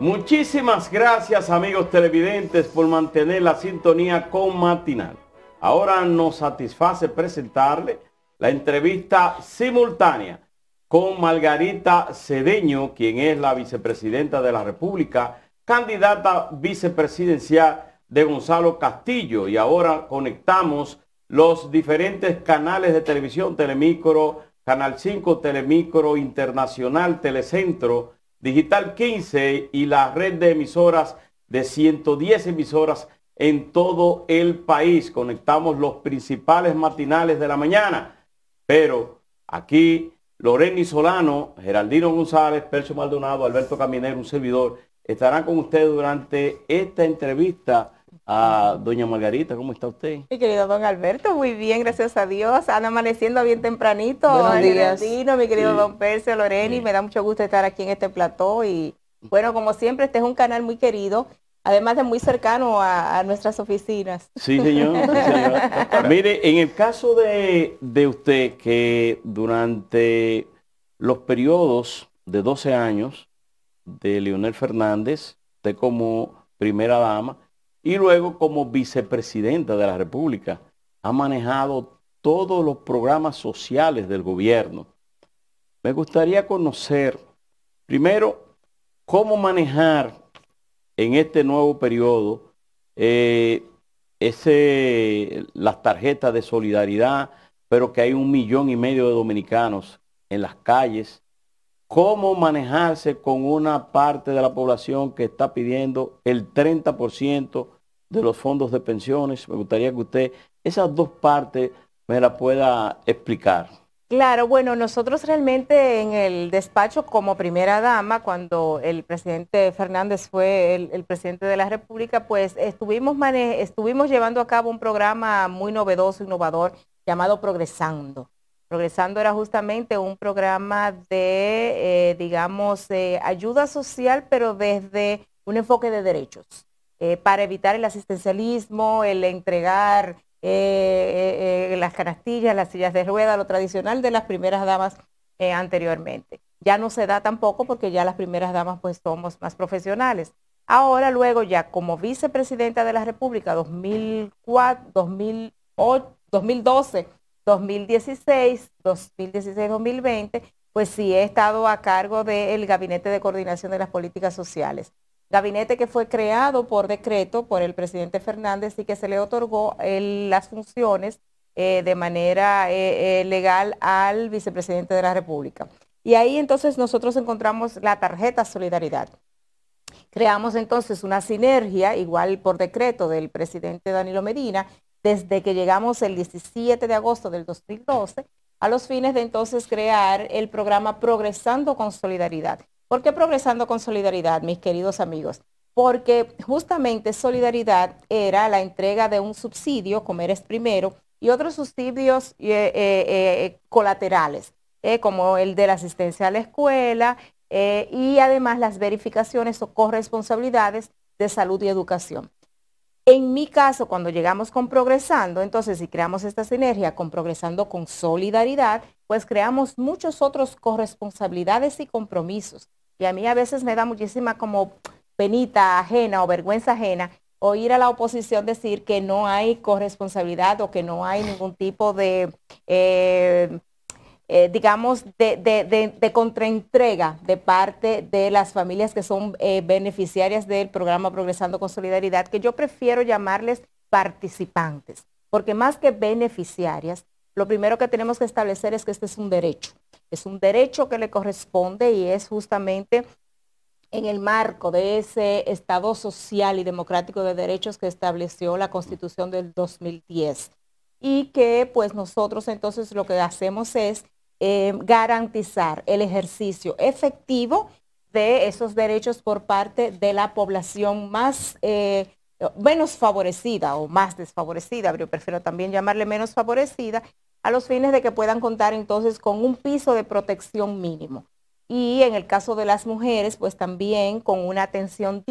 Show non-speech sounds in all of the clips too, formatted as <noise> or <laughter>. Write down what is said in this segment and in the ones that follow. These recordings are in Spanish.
Muchísimas gracias amigos televidentes por mantener la sintonía con Matinal. Ahora nos satisface presentarle la entrevista simultánea con Margarita Cedeño, quien es la vicepresidenta de la República, candidata vicepresidencial de Gonzalo Castillo. Y ahora conectamos los diferentes canales de televisión, Telemicro, Canal 5, Telemicro Internacional, Telecentro, Digital 15 y la red de emisoras de 110 emisoras en todo el país. Conectamos los principales matinales de la mañana. Pero aquí Loreni Solano, Geraldino González, Percio Maldonado, Alberto Caminero, un servidor, estarán con ustedes durante esta entrevista a doña Margarita. ¿Cómo está usted? Mi querido don Alberto, muy bien, gracias a Dios. ...anda amaneciendo bien tempranito. mi querido don Percio Loreni, me da mucho gusto estar aquí en este plató y bueno, como siempre, este es un canal muy querido. Además de muy cercano a, nuestras oficinas. Sí, señor. <laughs> Mire, en el caso de, de usted que durante los periodos de 12 años de Leonel Fernández, usted como primera dama, y luego como vicepresidenta de la República. Ha manejado todos los programas sociales del gobierno. Me gustaría conocer, primero, cómo manejar en este nuevo periodo eh, ese, las tarjetas de solidaridad, pero que hay un millón y medio de dominicanos en las calles, cómo manejarse con una parte de la población que está pidiendo el 30% de los fondos de pensiones. Me gustaría que usted esas dos partes me las pueda explicar. Claro, bueno, nosotros realmente en el despacho como primera dama, cuando el presidente Fernández fue el, presidente de la República, pues estuvimos llevando a cabo un programa muy novedoso, innovador, llamado Progresando. Progresando era justamente un programa de, eh, digamos, ayuda social, pero desde un enfoque de derechos, eh, para evitar el asistencialismo, el entregar eh, las canastillas, las sillas de rueda, lo tradicional de las primeras damas anteriormente. Ya no se da tampoco porque ya las primeras damas pues somos más profesionales. Ahora luego ya como vicepresidenta de la República 2004, 2008, 2012 2016, 2016-2020, pues sí he estado a cargo del Gabinete de Coordinación de las Políticas Sociales. Gabinete que fue creado por decreto por el presidente Fernández y que se le otorgó las funciones eh, de manera eh, eh, legal al vicepresidente de la República. Y ahí entonces nosotros encontramos la tarjeta Solidaridad. Creamos entonces una sinergia, igual por decreto del presidente Danilo Medina, desde que llegamos el 17 de agosto del 2012 a los fines de entonces crear el programa Progresando con Solidaridad. ¿Por qué Progresando con Solidaridad, mis queridos amigos? Porque justamente Solidaridad era la entrega de un subsidio, comer es primero, y otros subsidios eh, eh, eh, colaterales, como el de la asistencia a la escuela y además las verificaciones o corresponsabilidades de salud y educación. En mi caso, cuando llegamos con Progresando, entonces si creamos esta sinergia con Progresando con Solidaridad, pues creamos muchos otros corresponsabilidades y compromisos. Y a mí a veces me da muchísima como penita ajena o vergüenza ajena oír a la oposición decir que no hay corresponsabilidad o que no hay ningún tipo de eh, eh, digamos, de, contraentrega de parte de las familias que son eh, beneficiarias del programa Progresando con Solidaridad, que yo prefiero llamarles participantes, porque más que beneficiarias, lo primero que tenemos que establecer es que este es un derecho, es un derecho que le corresponde y es justamente en el marco de ese Estado social y democrático de derechos que estableció la Constitución del 2010 y que pues nosotros entonces lo que hacemos es eh, garantizar el ejercicio efectivo de esos derechos por parte de la población más eh, menos favorecida o más desfavorecida, pero yo prefiero también llamarle menos favorecida, a los fines de que puedan contar entonces con un piso de protección mínimo. Y en el caso de las mujeres, pues también con una atención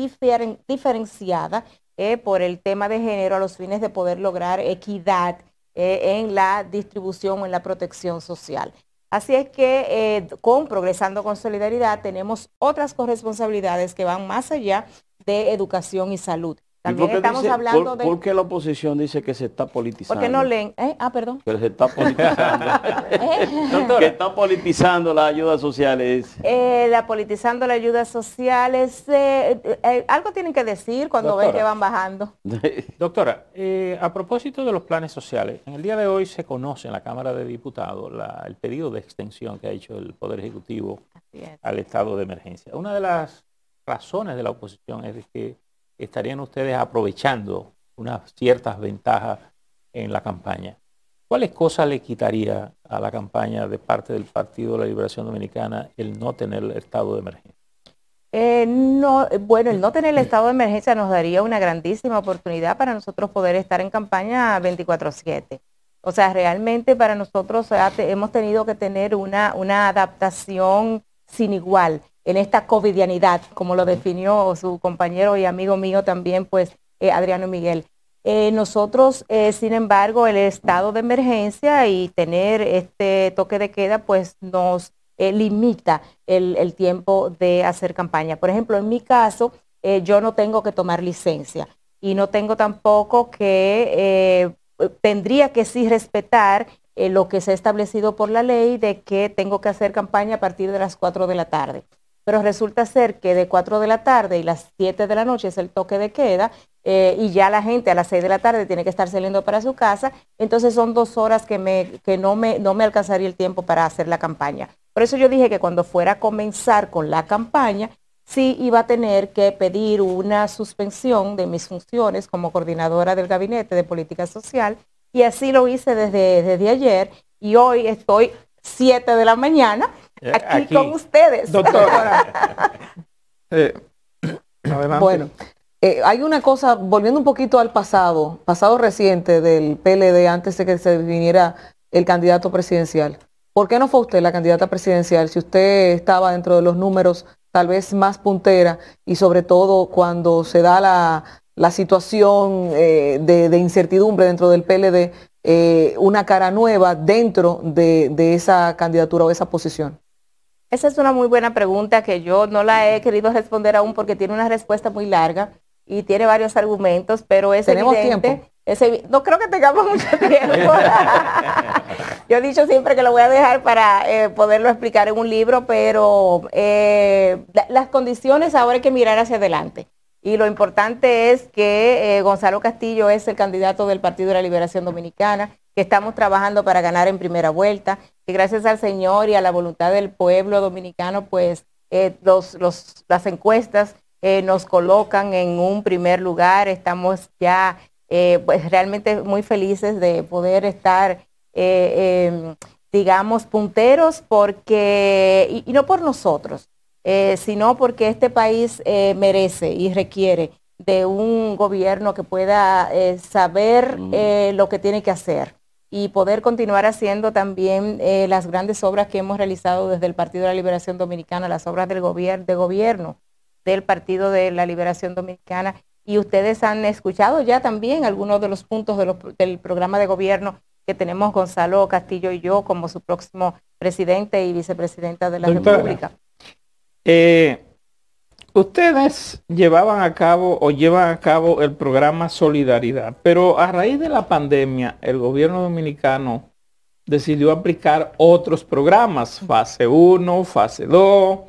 diferenciada eh, por el tema de género a los fines de poder lograr equidad en la distribución o en la protección social. Así es que eh, con Progresando con Solidaridad tenemos otras corresponsabilidades que van más allá de educación y salud. También estamos hablando de... ¿Por qué la oposición dice que se está politizando? Porque no leen... ¿eh? Ah, perdón. Que se está politizando. <laughs> ¿Eh? está politizando las ayudas sociales. Eh, la politizando las ayudas sociales. algo tienen que decir cuando ven que van bajando. <laughs> Doctora, a propósito de los planes sociales, en el día de hoy se conoce en la Cámara de Diputados el pedido de extensión que ha hecho el Poder Ejecutivo al estado de emergencia. Una de las razones de la oposición es que estarían ustedes aprovechando unas ciertas ventajas en la campaña. ¿Cuáles cosas le quitaría a la campaña de parte del Partido de la Liberación Dominicana el no tener el estado de emergencia? Eh, no, bueno, el no tener el estado de emergencia nos daría una grandísima oportunidad para nosotros poder estar en campaña 24/7. O sea, realmente para nosotros hemos tenido que tener una, una adaptación sin igual en esta covidianidad, como lo definió su compañero y amigo mío también, pues eh, Adriano Miguel. Eh, nosotros, eh, sin embargo, el estado de emergencia y tener este toque de queda, pues nos limita el, tiempo de hacer campaña. Por ejemplo, en mi caso, yo no tengo que tomar licencia y no tengo tampoco que, tendría que sí respetar lo que se ha establecido por la ley de que tengo que hacer campaña a partir de las 4 de la tarde pero resulta ser que de 4 de la tarde y las 7 de la noche es el toque de queda eh, y ya la gente a las 6 de la tarde tiene que estar saliendo para su casa, entonces son dos horas que, me, que no, me, no me alcanzaría el tiempo para hacer la campaña. Por eso yo dije que cuando fuera a comenzar con la campaña, sí iba a tener que pedir una suspensión de mis funciones como coordinadora del Gabinete de Política Social y así lo hice desde, desde ayer y hoy estoy 7 de la mañana eh, aquí, con ustedes. Doctora. <laughs> Eh, <clears throat> bueno, eh, hay una cosa, volviendo un poquito al pasado, pasado reciente del PLD antes de que se viniera el candidato presidencial. ¿Por qué no fue usted la candidata presidencial si usted estaba dentro de los números tal vez más puntera y sobre todo cuando se da la, situación de, incertidumbre dentro del PLD, una cara nueva dentro de esa candidatura o esa posición? Esa es una muy buena pregunta que yo no la he querido responder aún porque tiene una respuesta muy larga y tiene varios argumentos, pero es ¿Tenemos Tiempo? no creo que tengamos mucho <laughs> tiempo. <laughs> yo he dicho siempre que lo voy a dejar para eh, poderlo explicar en un libro, pero eh, las condiciones ahora hay que mirar hacia adelante. Y lo importante es que eh, Gonzalo Castillo es el candidato del Partido de la Liberación Dominicana estamos trabajando para ganar en primera vuelta, que gracias al Señor y a la voluntad del pueblo dominicano, pues eh, las encuestas eh, nos colocan en un primer lugar, estamos ya eh, pues realmente muy felices de poder estar, em, digamos, punteros, porque, y, no por nosotros, sino porque este país merece y requiere de un gobierno que pueda saber mm. lo que tiene que hacer, y poder continuar haciendo también eh, las grandes obras que hemos realizado desde el Partido de la Liberación Dominicana, las obras del gobierno, de gobierno del Partido de la Liberación Dominicana. Y ustedes han escuchado ya también algunos de los puntos del programa de gobierno que tenemos Gonzalo Castillo y yo como su próximo presidente y vicepresidenta de la República. Eh, Ustedes llevaban a cabo o llevan a cabo el programa Solidaridad, pero a raíz de la pandemia el gobierno dominicano decidió aplicar otros programas, fase 1, fase 2,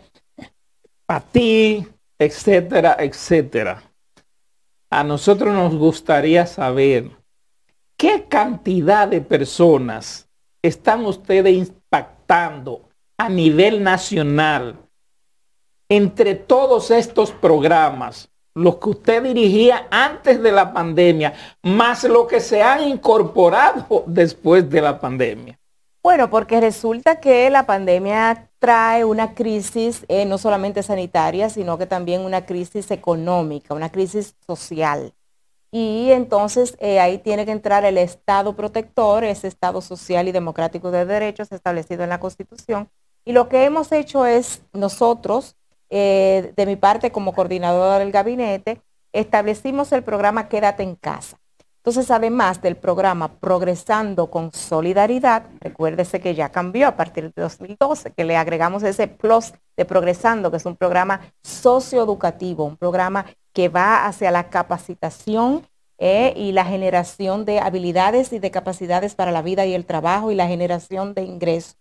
PATI, etcétera, etcétera. A nosotros nos gustaría saber qué cantidad de personas están ustedes impactando a nivel nacional entre todos estos programas, los que usted dirigía antes de la pandemia, más lo que se han incorporado después de la pandemia? Bueno, porque resulta que la pandemia trae una crisis eh, no solamente sanitaria, sino que también una crisis económica, una crisis social. Y entonces eh, ahí tiene que entrar el Estado protector, ese Estado social y democrático de derechos establecido en la Constitución. Y lo que hemos hecho es nosotros eh, de mi parte como coordinadora del gabinete, establecimos el programa Quédate en casa. Entonces, además del programa Progresando con Solidaridad, recuérdese que ya cambió a partir de 2012, que le agregamos ese plus de Progresando, que es un programa socioeducativo, un programa que va hacia la capacitación eh, y la generación de habilidades y de capacidades para la vida y el trabajo y la generación de ingresos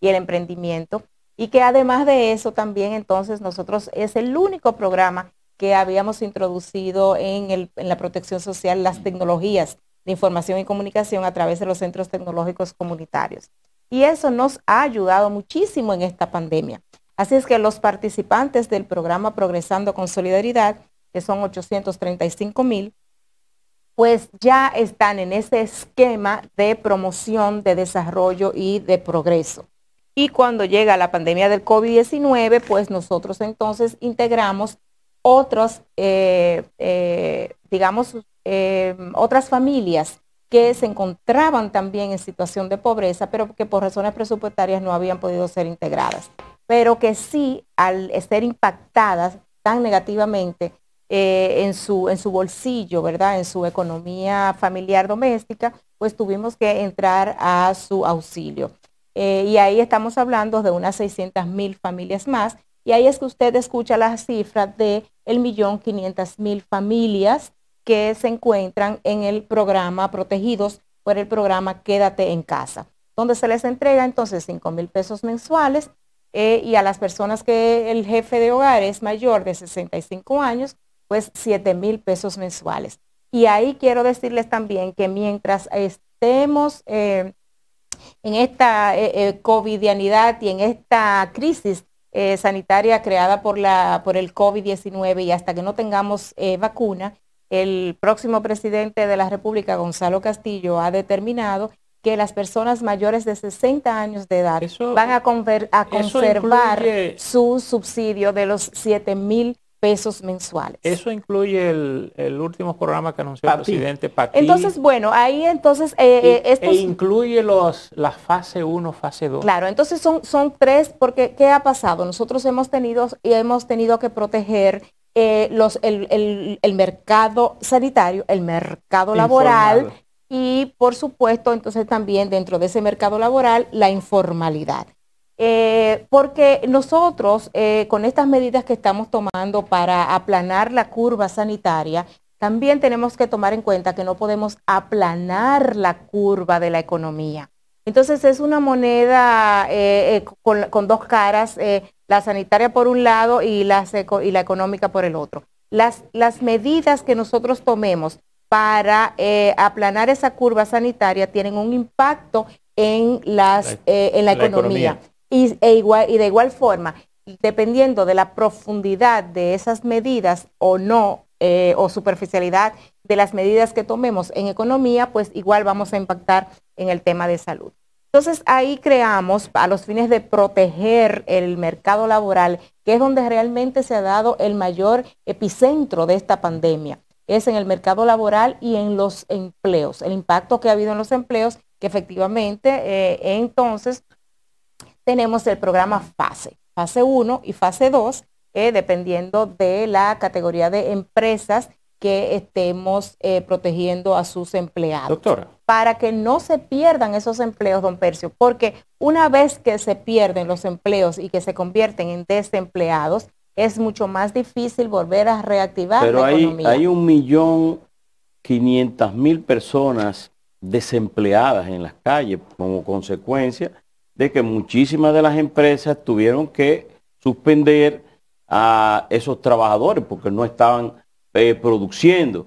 y el emprendimiento y que además de eso también entonces nosotros es el único programa que habíamos introducido en, en la protección social las tecnologías de información y comunicación a través de los centros tecnológicos comunitarios. Y eso nos ha ayudado muchísimo en esta pandemia. Así es que los participantes del programa Progresando con Solidaridad, que son 835 mil, pues ya están en ese esquema de promoción, de desarrollo y de progreso. Y cuando llega la pandemia del COVID-19, pues nosotros entonces integramos otros, eh, eh, digamos, eh, otras familias que se encontraban también en situación de pobreza, pero que por razones presupuestarias no habían podido ser integradas, pero que sí, al estar impactadas tan negativamente en, su, en su bolsillo, ¿verdad? En su economía familiar doméstica, pues tuvimos que entrar a su auxilio. Eh, y ahí estamos hablando de unas 600 mil familias más. Y ahí es que usted escucha las cifras de el millón 500 mil familias que se encuentran en el programa protegidos por el programa Quédate en casa, donde se les entrega entonces cinco mil pesos mensuales eh, y a las personas que el jefe de hogar es mayor de 65 años, pues 7 mil pesos mensuales. Y ahí quiero decirles también que mientras estemos eh, en esta eh, eh, covidianidad y en esta crisis eh, sanitaria creada por, la, el COVID-19 y hasta que no tengamos vacuna, el próximo presidente de la República, Gonzalo Castillo, ha determinado que las personas mayores de 60 años de edad van a, conservar su subsidio de los $7,000. mil pesos mensuales. Eso incluye el, último programa que anunció el presidente Entonces, bueno, ahí entonces... Eh, eh, e incluye los, la fase 1, fase 2. Claro, entonces son, son tres, porque ¿qué ha pasado? Nosotros hemos tenido, y hemos tenido que proteger eh, los, el, mercado sanitario, el mercado laboral y, por supuesto, entonces también dentro de ese mercado laboral, la informalidad. Eh, porque nosotros, eh, con estas medidas que estamos tomando para aplanar la curva sanitaria, también tenemos que tomar en cuenta que no podemos aplanar la curva de la economía. Entonces es una moneda eh, con, dos caras, la sanitaria por un lado y, la económica por el otro. Las, medidas que nosotros tomemos para aplanar esa curva sanitaria tienen un impacto en, la, economía. Y, e igual, y de igual forma, dependiendo de la profundidad de esas medidas o no, eh, o superficialidad de las medidas que tomemos en economía, pues igual vamos a impactar en el tema de salud. Entonces ahí creamos a los fines de proteger el mercado laboral, que es donde realmente se ha dado el mayor epicentro de esta pandemia. Es en el mercado laboral y en los empleos, el impacto que ha habido en los empleos, que efectivamente eh, entonces tenemos el programa FASE, fase 1 y fase 2, eh, dependiendo de la categoría de empresas que estemos eh, protegiendo a sus empleados. Doctora. Para que no se pierdan esos empleos, don Percio, porque una vez que se pierden los empleos y que se convierten en desempleados, es mucho más difícil volver a reactivar Pero la hay, economía. hay un millón quinientas personas desempleadas en las calles como consecuencia de que muchísimas de las empresas tuvieron que suspender a esos trabajadores porque no estaban eh, produciendo.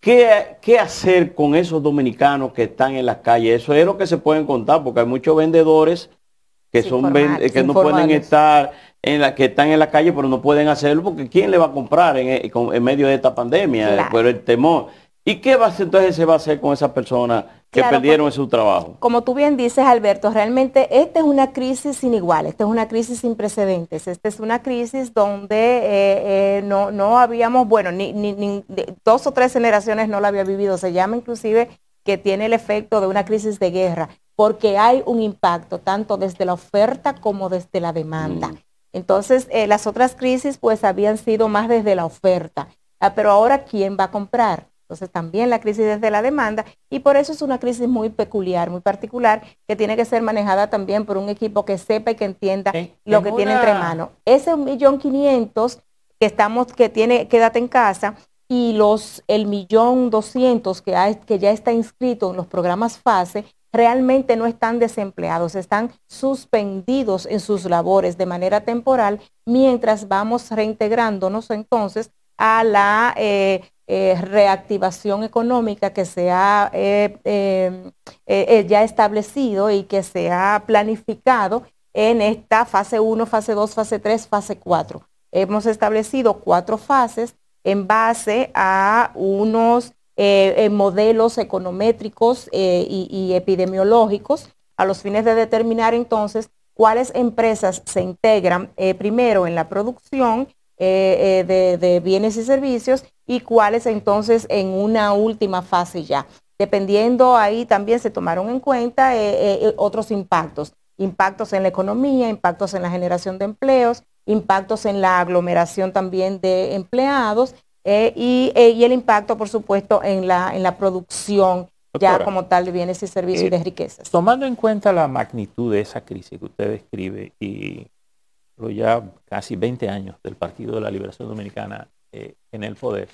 ¿Qué, ¿Qué, hacer con esos dominicanos que están en las calles? Eso es lo que se pueden contar, porque hay muchos vendedores que, son que no pueden estar en la que están en la calle, pero no pueden hacerlo porque ¿quién le va a comprar en, medio de esta pandemia? pero el temor. ¿Y qué va, entonces se va a hacer con esas personas que perdieron su pues, trabajo. Como tú bien dices, Alberto, realmente esta es una crisis sin igual, esta es una crisis sin precedentes, esta es una crisis donde eh, eh, no, habíamos, bueno, ni, dos o tres generaciones no la había vivido, se llama inclusive que tiene el efecto de una crisis de guerra, porque hay un impacto tanto desde la oferta como desde la demanda. Mm. Entonces, eh, las otras crisis pues habían sido más desde la oferta, ah, pero ahora ¿quién va a comprar? Entonces también la crisis de la demanda y por eso es una crisis muy peculiar, muy particular, que tiene que ser manejada también por un equipo que sepa y que entienda lo que tiene entre manos. Ese millón que estamos, que tiene, quédate en casa y los el millón doscientos que, ya está inscrito en los programas fase realmente no están desempleados, están suspendidos en sus labores de manera temporal mientras vamos reintegrándonos entonces a la eh, eh, reactivación económica que se ha eh, eh, ya establecido y que se ha planificado en esta fase 1, fase 2, fase 3, fase 4. Hemos establecido cuatro fases en base a unos modelos econométricos y, epidemiológicos a los fines de determinar entonces cuáles empresas se integran primero en la producción de, bienes y servicios y cuáles entonces en una última fase ya. Dependiendo ahí también se tomaron en cuenta eh, eh, eh, otros impactos, impactos en la economía, impactos en la generación de empleos, impactos en la aglomeración también de empleados y, el impacto, por supuesto, en la, en la producción ya como tal de bienes y servicios y de riquezas. Tomando en cuenta la magnitud de esa crisis que usted describe y ya casi 20 años del Partido de la Liberación Dominicana en el poder,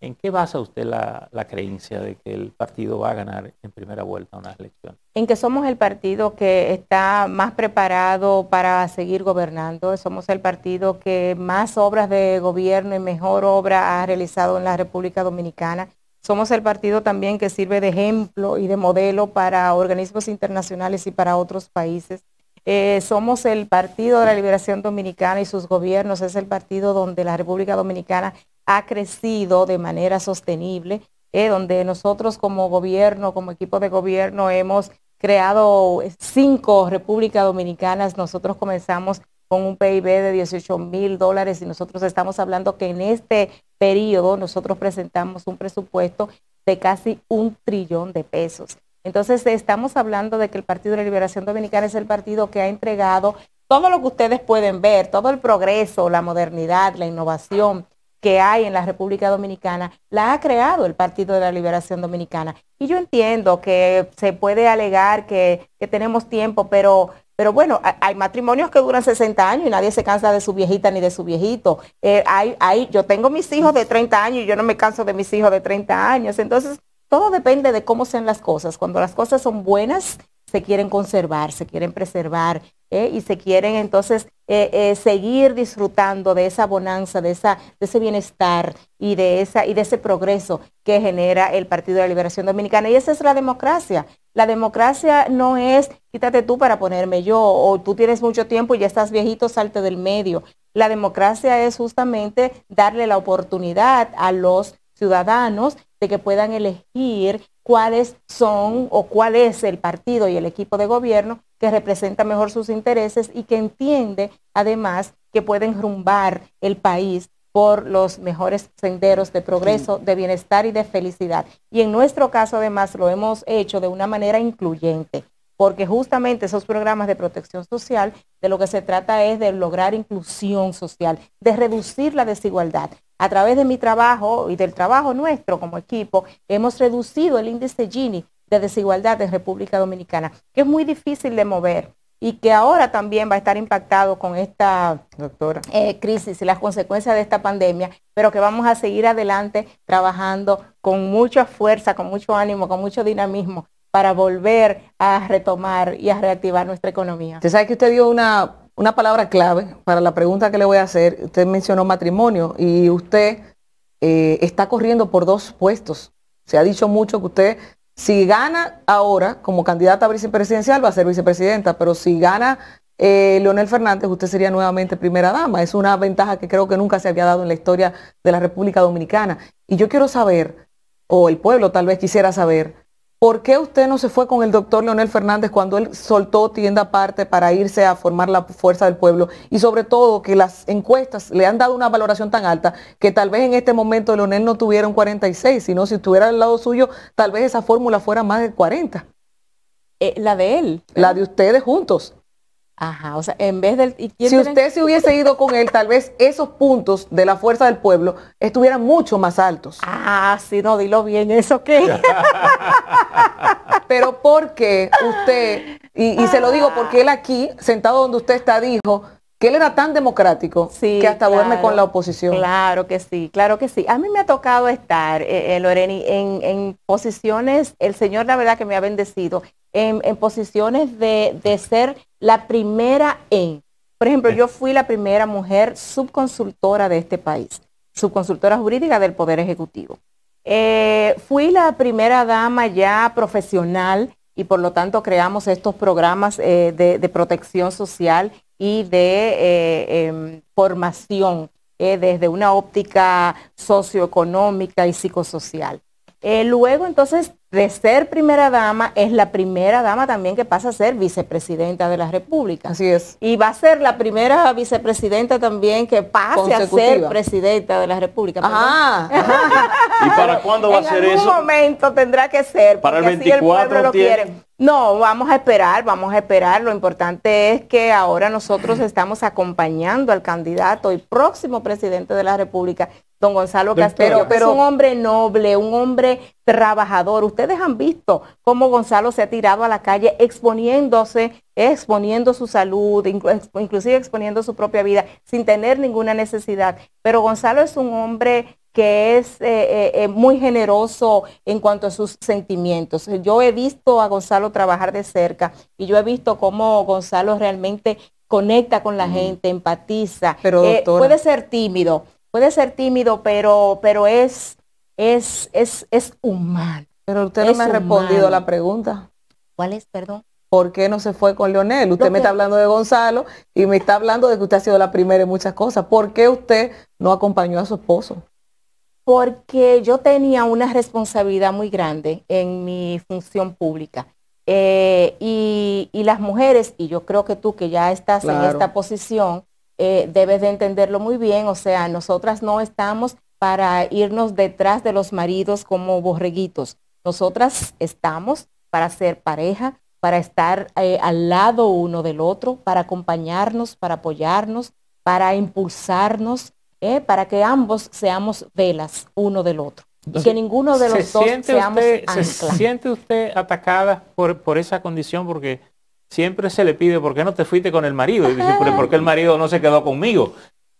¿en qué basa usted la, creencia de que el partido va a ganar en primera vuelta una elección? En que somos el partido que está más preparado para seguir gobernando, somos el partido que más obras de gobierno y mejor obra ha realizado en la República Dominicana. Somos el partido también que sirve de ejemplo y de modelo para organismos internacionales y para otros países. Eh, somos el Partido de la Liberación Dominicana y sus gobiernos. Es el partido donde la República Dominicana ha crecido de manera sostenible, eh, donde nosotros como gobierno, como equipo de gobierno, hemos creado eh, cinco repúblicas dominicanas. Nosotros comenzamos con un PIB de 18 mil dólares y nosotros estamos hablando que en este periodo nosotros presentamos un presupuesto de casi un trillón de pesos. Entonces estamos hablando de que el Partido de la Liberación Dominicana es el partido que ha entregado todo lo que ustedes pueden ver, todo el progreso, la modernidad, la innovación, que hay en la República Dominicana la ha creado el Partido de la Liberación Dominicana. Y yo entiendo que se puede alegar que, que tenemos tiempo, pero, pero bueno, hay matrimonios que duran 60 años y nadie se cansa de su viejita ni de su viejito. Eh, yo tengo mis hijos de 30 años y yo no me canso de mis hijos de 30 años. Entonces, todo depende de cómo sean las cosas. Cuando las cosas son buenas, se quieren conservar, se quieren preservar eh, y se quieren entonces eh, eh, seguir disfrutando de esa bonanza, de, esa, de ese bienestar y de, esa, y de ese progreso que genera el Partido de la Liberación Dominicana. Y esa es la democracia. La democracia no es quítate tú para ponerme yo, o tú tienes mucho tiempo y ya estás viejito, salte del medio. La democracia es justamente darle la oportunidad a los ciudadanos de que puedan elegir cuáles son o cuál es el partido y el equipo de gobierno que representa mejor sus intereses y que entiende además que pueden rumbar el país por los mejores senderos de progreso, de bienestar y de felicidad. Y en nuestro caso además lo hemos hecho de una manera incluyente, porque justamente esos programas de protección social de lo que se trata es de lograr inclusión social, de reducir la desigualdad, a través de mi trabajo y del trabajo nuestro como equipo, hemos reducido el índice Gini de desigualdad en República Dominicana, que es muy difícil de mover y que ahora también va a estar impactado con esta eh, crisis y las consecuencias de esta pandemia, pero que vamos a seguir adelante trabajando con mucha fuerza, con mucho ánimo, con mucho dinamismo para volver a retomar y a reactivar nuestra economía. Usted sabe que usted dio una una palabra clave para la pregunta que le voy a hacer. Usted mencionó matrimonio y usted eh, está corriendo por dos puestos. Se ha dicho mucho que usted, si gana ahora como candidata a vicepresidencial, va a ser vicepresidenta, pero si gana eh, Leonel Fernández, usted sería nuevamente primera dama. Es una ventaja que creo que nunca se había dado en la historia de la República Dominicana. Y yo quiero saber, o el pueblo tal vez quisiera saber, ¿Por qué usted no se fue con el doctor Leonel Fernández cuando él soltó tienda aparte para irse a formar la fuerza del pueblo? Y sobre todo que las encuestas le han dado una valoración tan alta que tal vez en este momento Leonel no tuviera un 46, sino si estuviera al lado suyo, tal vez esa fórmula fuera más de 40. Eh, la de él. La de ustedes juntos. Ajá, o sea, en vez del... si usted se hubiese ido con él, tal vez esos puntos de la fuerza del pueblo estuvieran mucho más altos. Ah, sí, no, dilo bien, ¿eso qué? <laughs> Pero porque usted, y, y se lo digo porque él aquí, sentado donde usted está, dijo, que él era tan democrático que hasta duerme con la oposición. Claro que sí, claro que sí. A mí me ha tocado estar, eh, eh Loreni, en, posiciones, el Señor la verdad que me ha bendecido, en, posiciones de, ser la primera en. Por ejemplo, yo fui la primera mujer subconsultora de este país, subconsultora jurídica del Poder Ejecutivo. Eh, fui la primera dama ya profesional y por lo tanto creamos estos programas eh, de, de protección social y de eh, em, formación eh, desde una óptica socioeconómica y psicosocial. Eh, luego, entonces, de ser primera dama, es la primera dama también que pasa a ser vicepresidenta de la República. Así es. Y va a ser la primera vicepresidenta también que pase a ser presidenta de la República. Ajá. Ah, ¿Y <laughs> para cuándo va a ser eso? En algún momento tendrá que ser. Para el 24 lo quiere. No, vamos a esperar, vamos a esperar. Lo importante es que ahora nosotros estamos acompañando al candidato y próximo presidente de la República don Gonzalo Doctora, pero, es un hombre noble, un hombre trabajador. Ustedes han visto cómo Gonzalo se ha tirado a la calle exponiéndose, exponiendo su salud, inclusive exponiendo su propia vida, sin tener ninguna necesidad. Pero Gonzalo es un hombre que es eh, eh, eh, muy generoso en cuanto a sus sentimientos. Yo he visto a Gonzalo trabajar de cerca y yo he visto cómo Gonzalo realmente conecta con la mm. gente, empatiza. Pero puede ser tímido, puede ser tímido, pero, pero es, es, es, es humano. Pero usted no me ha respondido la pregunta. ¿Cuál es, perdón? ¿Por qué no se fue con Leonel? Usted me está hablando de Gonzalo y me está hablando de que usted ha sido la primera en muchas cosas. ¿Por qué usted no acompañó a su esposo? Porque yo tenía una responsabilidad muy grande en mi función pública. Eh, y, las mujeres, y yo creo que tú que ya estás en esta posición, eh, debes de entenderlo muy bien, o sea, nosotras no estamos para irnos detrás de los maridos como borreguitos. Nosotras estamos para ser pareja, para estar eh, al lado uno del otro, para acompañarnos, para apoyarnos, para impulsarnos, eh, para que ambos seamos velas uno del otro. y que ninguno de los dos seamos ¿Se siente usted atacada por, por esa condición? Porque siempre se le pide, ¿por qué no te fuiste con el marido? Y dice, ¿por qué el marido no se quedó conmigo?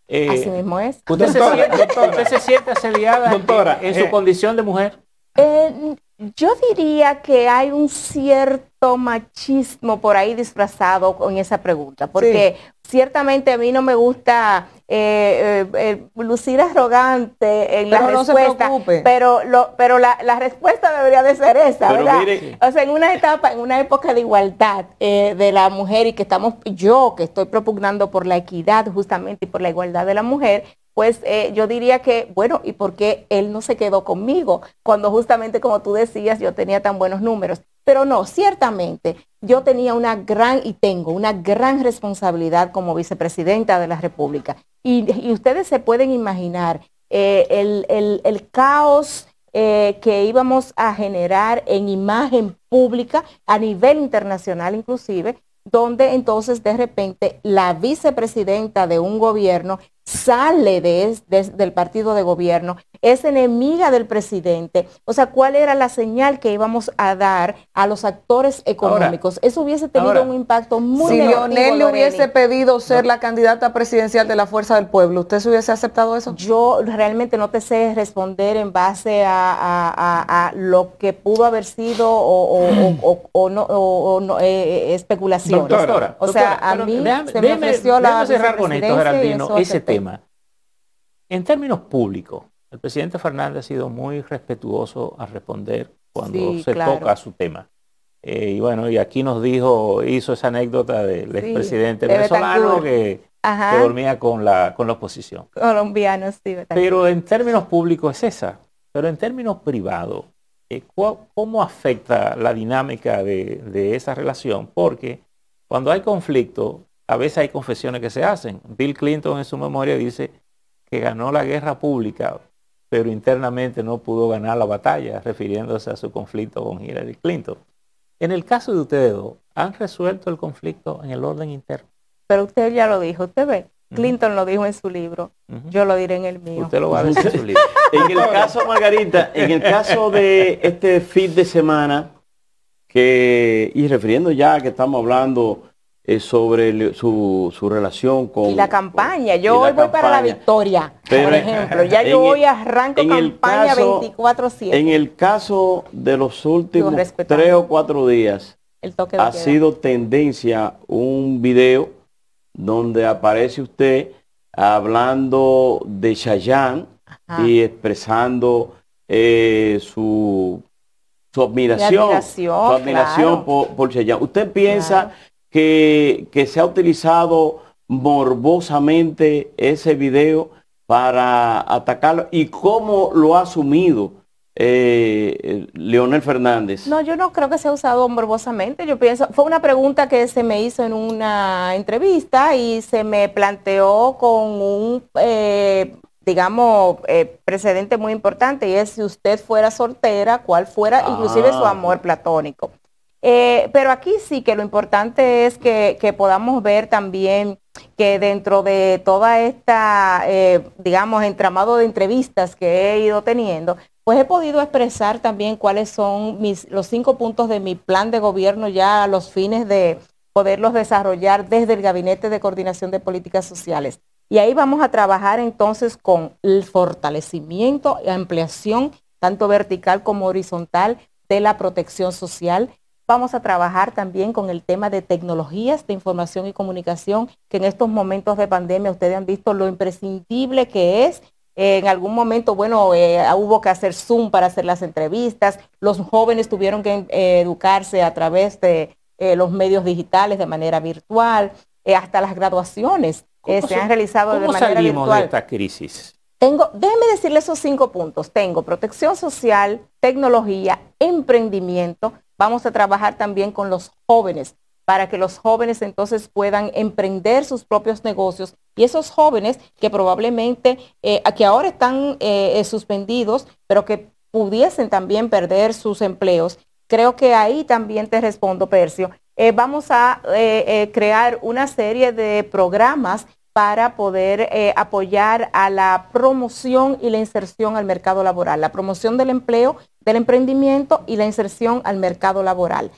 Eh, Así mismo es. ¿Usted, se, siente, asediada doctora, en, su eh. condición de mujer? Eh, yo diría que hay un cierto machismo por ahí disfrazado con esa pregunta, porque ciertamente a mí no me gusta eh, eh, eh, lucir arrogante en la respuesta, pero pero la, respuesta debería de ser esa, ¿verdad? O sea, en una etapa, en una época de igualdad de la mujer y que estamos, yo que estoy propugnando por la equidad justamente y por la igualdad de la mujer, pues yo diría que, bueno, ¿y por qué él no se quedó conmigo? Cuando justamente, como tú decías, yo tenía tan buenos números. Pero no, ciertamente yo tenía una gran y tengo una gran responsabilidad como vicepresidenta de la República. Y, ustedes se pueden imaginar eh, el, caos eh, que íbamos a generar en imagen pública a nivel internacional inclusive, donde entonces de repente la vicepresidenta de un gobierno sale del partido de gobierno, es enemiga del presidente. O sea, ¿cuál era la señal que íbamos a dar a los actores económicos? Eso hubiese tenido un impacto muy negativo. Si Lionel le hubiese pedido ser la candidata presidencial de la Fuerza del Pueblo, ¿usted se hubiese aceptado eso? Yo realmente no te sé responder en base a, lo que pudo haber sido o, no, especulaciones. o sea, a mí se me ofreció la en términos públicos, el presidente Fernández ha sido muy respetuoso a responder cuando se toca su tema. Eh, y bueno, y aquí nos dijo, hizo esa anécdota del expresidente presidente venezolano que, dormía con la, con la oposición. Colombiano, sí. Pero en términos públicos es esa. Pero en términos privados, eh, ¿cómo afecta la dinámica de esa relación? Porque cuando hay conflicto, a veces hay confesiones que se hacen. Bill Clinton en su memoria dice que ganó la guerra pública, pero internamente no pudo ganar la batalla, refiriéndose a su conflicto con Hillary Clinton. En el caso de ustedes dos, han resuelto el conflicto en el orden interno. Pero usted ya lo dijo, usted ve. Clinton lo dijo en su libro, yo lo diré en el mío. Usted lo va a decir en su libro. <laughs> en el caso, Margarita, en el caso de este fin de semana, que, y refiriendo ya que estamos hablando eh, sobre su, relación con... Y la campaña, yo hoy voy para la victoria, por ejemplo, ya <laughs> yo hoy arranco campaña 24-7. En el caso de los últimos tres o cuatro días, ha sido tendencia un video donde aparece usted hablando de chayán y expresando eh, su, su admiración, admiración, por, por ¿Usted piensa que, se ha utilizado morbosamente ese video para atacarlo y cómo lo ha asumido eh, Leonel Fernández. No, yo no creo que se ha usado morbosamente. Yo pienso, fue una pregunta que se me hizo en una entrevista y se me planteó con un, eh, digamos, eh, precedente muy importante y es si usted fuera soltera, cuál fuera inclusive su ah. amor platónico. Eh, pero aquí sí que lo importante es que, podamos ver también que dentro de toda esta, eh, digamos, entramado de entrevistas que he ido teniendo, pues he podido expresar también cuáles son los cinco puntos de mi plan de gobierno ya a los fines de poderlos desarrollar desde el Gabinete de Coordinación de Políticas Sociales. Y ahí vamos a trabajar entonces con el fortalecimiento y ampliación, tanto vertical como horizontal, de la protección social, Vamos a trabajar también con el tema de tecnologías de información y comunicación, que en estos momentos de pandemia ustedes han visto lo imprescindible que es en algún momento, bueno, eh, hubo que hacer Zoom para hacer las entrevistas, los jóvenes tuvieron que eh, educarse a través de eh, los medios digitales de manera virtual, hasta las graduaciones se, han realizado de manera salimos de esta crisis? Tengo, déjeme decirle esos cinco puntos. Tengo protección social, tecnología, emprendimiento, Vamos a trabajar también con los jóvenes para que los jóvenes entonces puedan emprender sus propios negocios y esos jóvenes que probablemente, eh, que ahora están eh, eh, suspendidos, pero que pudiesen también perder sus empleos. Creo que ahí también te respondo, Percio. vamos a crear una serie de programas para poder eh, apoyar a la promoción y la inserción al mercado laboral, la promoción del empleo, del emprendimiento y la inserción al mercado laboral.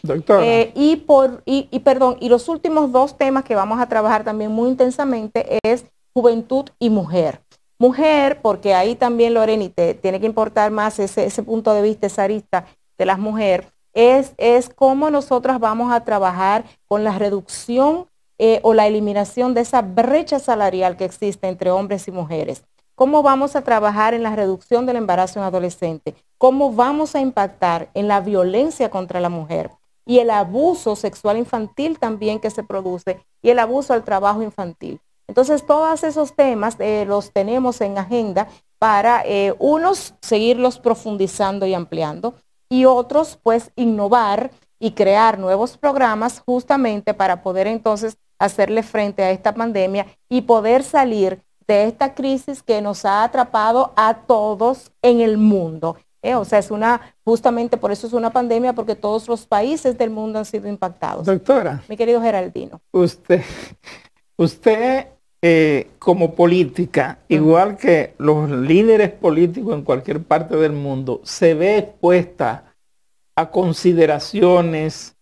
Eh, y, por, y, perdón, y los últimos dos temas que vamos a trabajar también muy intensamente es juventud y mujer. Mujer, porque ahí también, Loreni, te tiene que importar más ese, punto de vista, esa arista de las mujeres, es, es cómo nosotras vamos a trabajar con la reducción eh, o la eliminación de esa brecha salarial que existe entre hombres y mujeres. ¿Cómo vamos a trabajar en la reducción del embarazo en adolescente? ¿Cómo vamos a impactar en la violencia contra la mujer? Y el abuso sexual infantil también que se produce y el abuso al trabajo infantil. Entonces, todos esos temas eh, los tenemos en agenda para eh, unos seguirlos profundizando y ampliando y otros pues innovar y crear nuevos programas justamente para poder entonces hacerle frente a esta pandemia y poder salir de esta crisis que nos ha atrapado a todos en el mundo. ¿eh? o sea, es una, justamente por eso es una pandemia, porque todos los países del mundo han sido impactados. Doctora. Mi querido Geraldino. Usted, usted eh, como política, igual que los líderes políticos en cualquier parte del mundo, se ve expuesta a consideraciones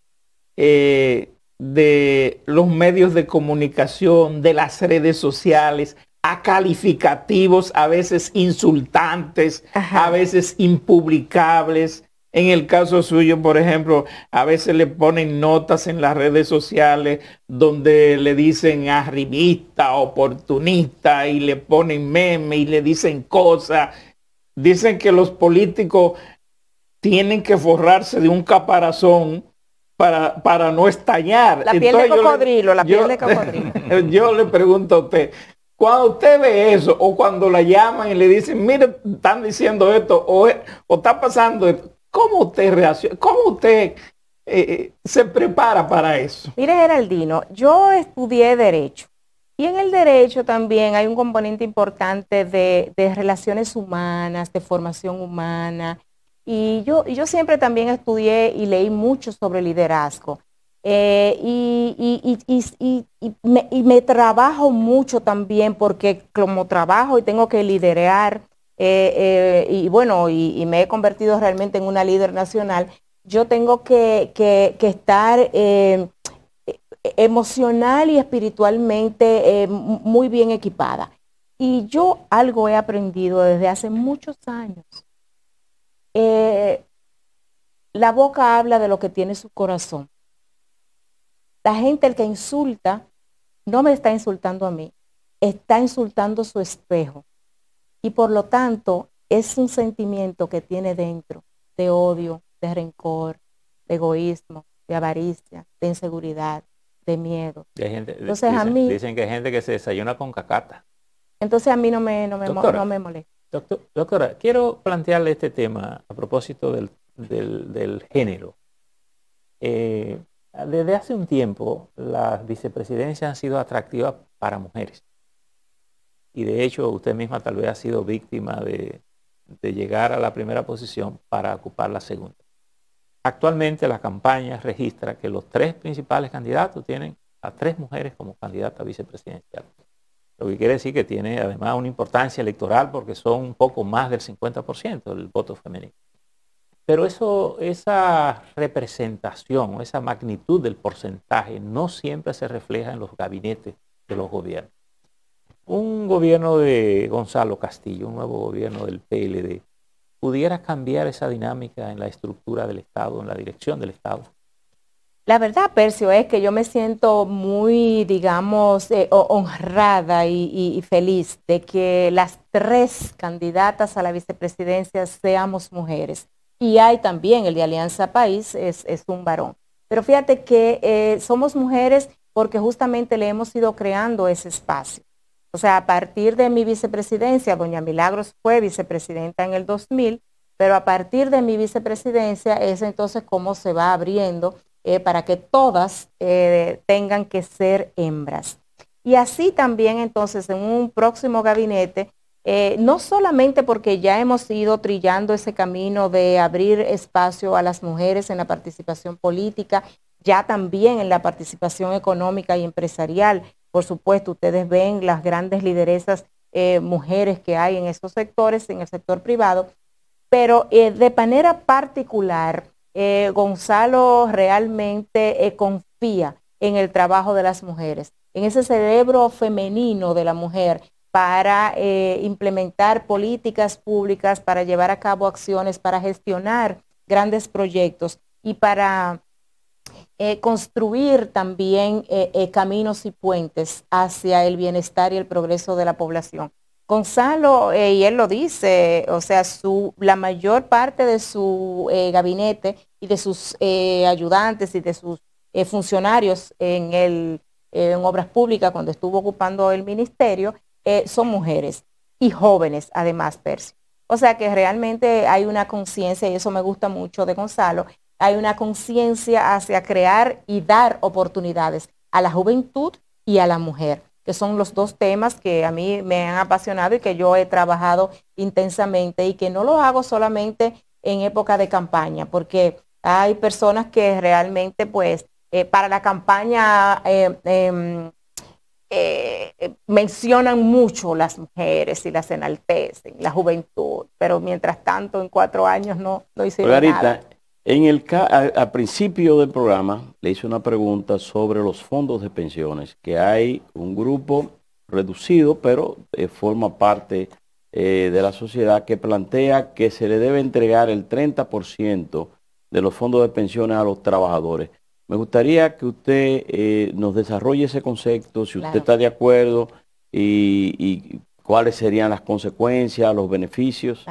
eh, de los medios de comunicación, de las redes sociales, a calificativos a veces insultantes, a veces impublicables. En el caso suyo, por ejemplo, a veces le ponen notas en las redes sociales donde le dicen arribista, oportunista, y le ponen meme y le dicen cosas. Dicen que los políticos tienen que forrarse de un caparazón para, no estallar. La piel de cocodrilo, la piel de cocodrilo. <laughs> yo le pregunto a usted, cuando usted ve eso, o cuando la llaman y le dicen, mire, están diciendo esto, o, e, está pasando esto, ¿cómo usted reacciona? ¿Cómo usted eh, eh, se prepara para eso? Mire, Geraldino, yo estudié Derecho. Y en el derecho también hay un componente importante de relaciones humanas, de formación humana, y yo, yo siempre también estudié y leí mucho sobre liderazgo. Eh, y, y, me, trabajo mucho también porque como trabajo y tengo que liderar, eh, eh, y bueno, y, me he convertido realmente en una líder nacional, yo tengo que estar emocional y espiritualmente muy bien equipada. Y yo algo he aprendido desde hace muchos años eh, la boca habla de lo que tiene su corazón. La gente, el que insulta, no me está insultando a mí, está insultando su espejo. Y por lo tanto, es un sentimiento que tiene dentro de odio, de rencor, de egoísmo, de avaricia, de inseguridad, de miedo. entonces dicen, a mí... Dicen que hay gente que se desayuna con cacata. Entonces a mí no me, no me molesta. Doctor, doctora, quiero plantearle este tema a propósito del, género. Eh, desde hace un tiempo las vicepresidencias han sido atractivas para mujeres. Y de hecho usted misma tal vez ha sido víctima de, de llegar a la primera posición para ocupar la segunda. Actualmente la campaña registra que los tres principales candidatos tienen a tres mujeres como candidata vicepresidencial lo que quiere decir que tiene además una importancia electoral porque son un poco más del 50% el voto femenino. Pero eso, esa representación, esa magnitud del porcentaje no siempre se refleja en los gabinetes de los gobiernos. Un gobierno de Gonzalo Castillo, un nuevo gobierno del PLD, pudiera cambiar esa dinámica en la estructura del Estado, en la dirección del Estado. La verdad, Percio, es que yo me siento muy, digamos, eh, honrada y, feliz de que las tres candidatas a la vicepresidencia seamos mujeres. Y hay también el de Alianza País, es, un varón. Pero fíjate que eh, somos mujeres porque justamente le hemos ido creando ese espacio. O sea, a partir de mi vicepresidencia, doña Milagros fue vicepresidenta en el 2000, pero a partir de mi vicepresidencia es entonces cómo se va abriendo eh, para que todas eh, tengan que ser hembras. Y así también entonces en un próximo gabinete, eh, no solamente porque ya hemos ido trillando ese camino de abrir espacio a las mujeres en la participación política, ya también en la participación económica y empresarial. Por supuesto, ustedes ven las grandes lideresas mujeres que hay en esos sectores, en el sector privado, pero de manera particular, eh, Gonzalo realmente eh, confía en el trabajo de las mujeres, en ese cerebro femenino de la mujer para eh, implementar políticas públicas, para llevar a cabo acciones, para gestionar grandes proyectos y para construir también caminos y puentes hacia el bienestar y el progreso de la población. Gonzalo, eh, y él lo dice, o sea, la mayor parte de su eh, gabinete y de sus eh, ayudantes y de sus funcionarios en, obras públicas cuando estuvo ocupando el ministerio son mujeres y jóvenes, además, Persi. O sea que realmente hay una conciencia, y eso me gusta mucho de Gonzalo, hay una conciencia hacia crear y dar oportunidades a la juventud y a la mujer que son los dos temas que a mí me han apasionado y que yo he trabajado intensamente y que no lo hago solamente en época de campaña, porque hay personas que realmente pues eh, para la campaña eh, em, eh, mencionan mucho las mujeres y las enaltecen, la juventud, pero mientras tanto en cuatro años no, no hicieron nada. En el a, al principio del programa le hice una pregunta sobre los fondos de pensiones, que hay un grupo reducido, pero eh, forma parte eh, de la sociedad que plantea que se le debe entregar el 30% de los fondos de pensiones a los trabajadores. Me gustaría que usted eh, nos desarrolle ese concepto, si usted está de acuerdo y, cuáles serían las consecuencias, los beneficios.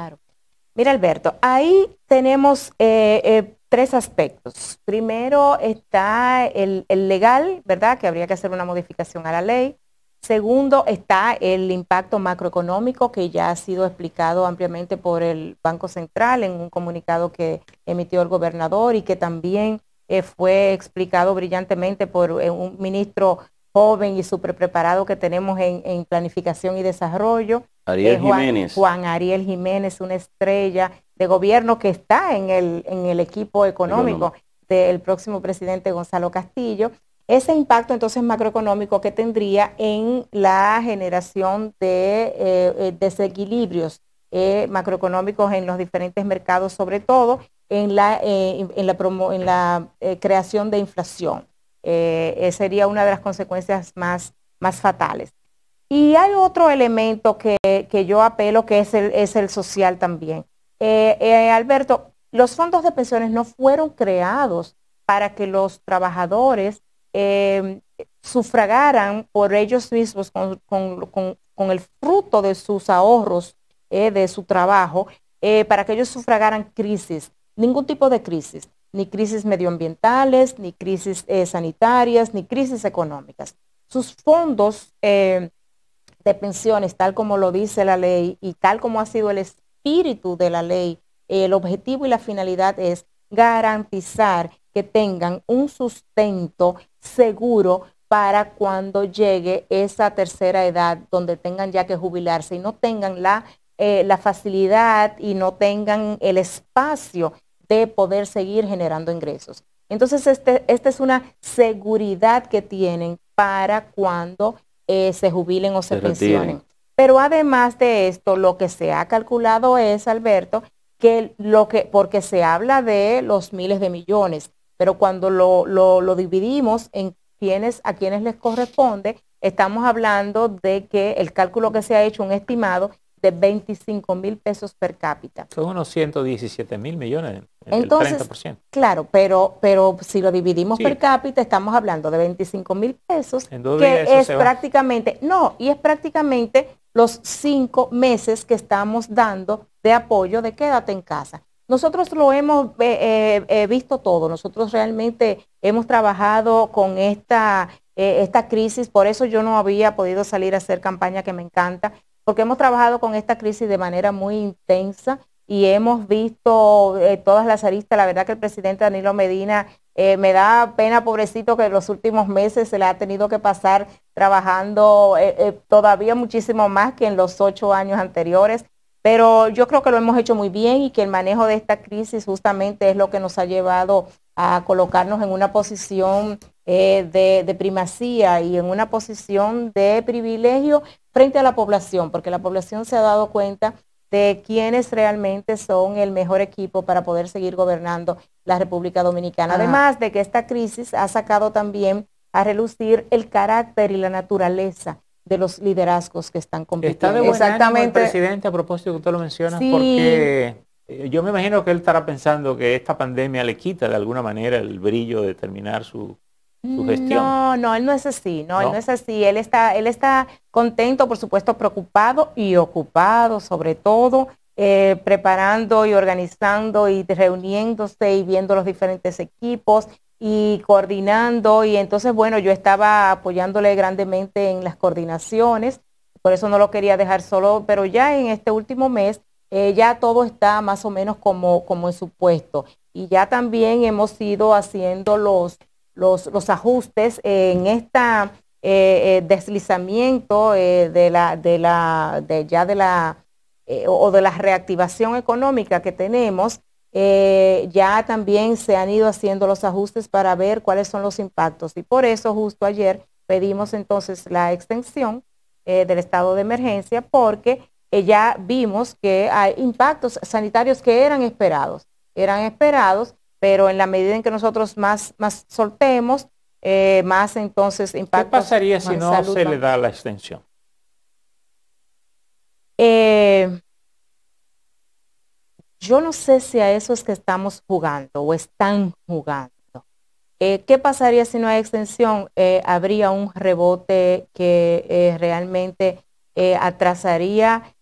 Mira, Alberto, ahí tenemos eh, eh, tres aspectos. Primero está el, legal, ¿verdad? Que habría que hacer una modificación a la ley. Segundo está el impacto macroeconómico que ya ha sido explicado ampliamente por el Banco Central en un comunicado que emitió el gobernador y que también eh, fue explicado brillantemente por un ministro joven y súper preparado que tenemos en, planificación y desarrollo. Ariel eh, Juan, Jiménez. Juan Ariel Jiménez, una estrella de gobierno que está en el, en el equipo económico del próximo presidente Gonzalo Castillo. Ese impacto entonces macroeconómico que tendría en la generación de eh, eh, desequilibrios macroeconómicos en los diferentes mercados, sobre todo en la, en la, en la creación de inflación. Eh, eh, sería una de las consecuencias más, más fatales. Y hay otro elemento que, yo apelo, que es el, social también. Eh, Alberto, los fondos de pensiones no fueron creados para que los trabajadores em, sufragaran por ellos mismos con, con, el fruto de sus ahorros, de su trabajo, para que ellos sufragaran crisis, ningún tipo de crisis ni crisis medioambientales, ni crisis eh, sanitarias, ni crisis económicas. Sus fondos eh, de pensiones, tal como lo dice la ley y tal como ha sido el espíritu de la ley, el objetivo y la finalidad es garantizar que tengan un sustento seguro para cuando llegue esa tercera edad donde tengan ya que jubilarse y no tengan la, eh, la facilidad y no tengan el espacio de poder seguir generando ingresos. Entonces, este, esta es una seguridad que tienen para cuando eh, se jubilen o se, pensionen. Pero además de esto, lo que se ha calculado es, Alberto, que lo que, porque se habla de los miles de millones, pero cuando lo, lo dividimos en quienes, a quienes les corresponde, estamos hablando de que el cálculo que se ha hecho, un estimado, de 25 mil pesos per cápita. Son unos 117 mil millones, el Entonces, 30%. Claro, pero, pero si lo dividimos per cápita, estamos hablando de 25 mil pesos, que es prácticamente, no, y es prácticamente los cinco meses que estamos dando de apoyo de quédate en casa. Nosotros lo hemos eh, eh, eh, visto todo, nosotros realmente hemos trabajado con esta, esta crisis, por eso yo no había podido salir a hacer campaña que me encanta, porque hemos trabajado con esta crisis de manera muy intensa y hemos visto eh, todas las aristas. La verdad que el presidente Danilo Medina eh, me da pena, pobrecito, que en los últimos meses se le ha tenido que pasar trabajando eh, todavía muchísimo más que en los ocho años anteriores. Pero yo creo que lo hemos hecho muy bien y que el manejo de esta crisis justamente es lo que nos ha llevado a colocarnos en una posición de, primacía y en una posición de privilegio, frente a la población, porque la población se ha dado cuenta de quiénes realmente son el mejor equipo para poder seguir gobernando la República Dominicana. Además de que esta crisis ha sacado también a relucir el carácter y la naturaleza de los liderazgos que están compitiendo. Exactamente. presidente, a propósito que usted lo menciona, porque eh, yo me imagino que él estará pensando que esta pandemia le quita de alguna manera el brillo de terminar su Mm, no, no, él no es así, no, él no es así. Él está, él está contento, por supuesto, preocupado y ocupado, sobre todo, eh, preparando y organizando y reuniéndose y viendo los diferentes equipos y coordinando. Y entonces, bueno, yo estaba apoyándole grandemente en las coordinaciones, por eso no lo quería dejar solo, pero ya en este último mes eh, ya todo está más o menos como, como en su puesto. Y ya también hemos ido haciendo los los, los ajustes en esta eh, eh, deslizamiento eh, de la, de la, ya de la o de la reactivación económica que tenemos, ya también se han ido haciendo los ajustes para ver cuáles son los impactos. Y por eso justo ayer pedimos entonces la extensión del estado de emergencia porque ya vimos que hay impactos sanitarios que eran esperados, eran esperados pero en la medida en que nosotros más, más soltemos, eh, más entonces impacta. ¿Qué pasaría si no se le da la extensión? Eh, yo no sé si a eso es que estamos jugando o están jugando. Eh, ¿Qué pasaría si no hay extensión? habría un rebote que realmente atrasaría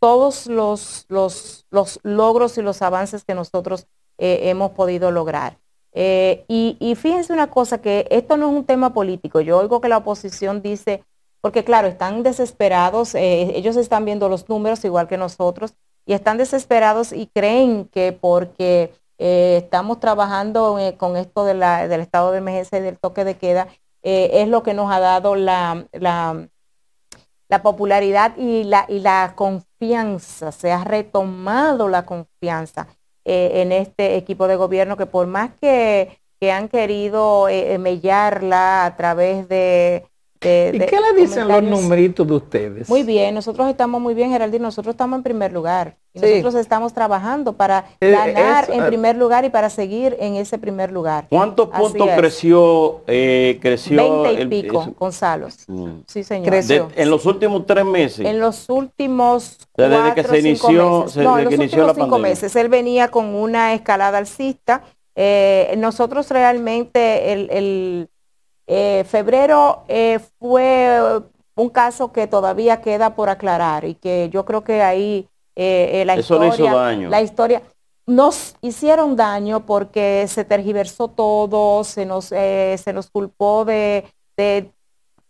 todos los, los logros y los avances que nosotros eh, hemos podido lograr. Eh, y, fíjense una cosa, que esto no es un tema político. Yo oigo que la oposición dice, porque claro, están desesperados, eh, ellos están viendo los números igual que nosotros, y están desesperados y creen que porque estamos trabajando con esto del estado de emergencia y del toque de queda, es lo que nos ha dado la, la, popularidad y la confianza, se ha retomado la confianza eh, en este equipo de gobierno que por más que, han querido eh, mellarla a través de... ¿Y qué le dicen los numeritos de ustedes? Muy bien, nosotros estamos muy bien, Geraldine, nosotros estamos en primer lugar nosotros estamos trabajando para eh, ganar en eh, primer lugar y para seguir en ese primer lugar. ¿Cuántos puntos creció? Eh, creció y pico, Gonzalo. Mm. Sí, señor. en los últimos tres meses. En los últimos desde que se inició, no, en los últimos cinco meses. Él venía con una escalada alcista. Eh, nosotros realmente el, febrero fue un caso que todavía queda por aclarar y que yo creo que ahí eh, eh, la historia. La historia. Nos hicieron daño porque se tergiversó todo, se nos, eh, se nos culpó de,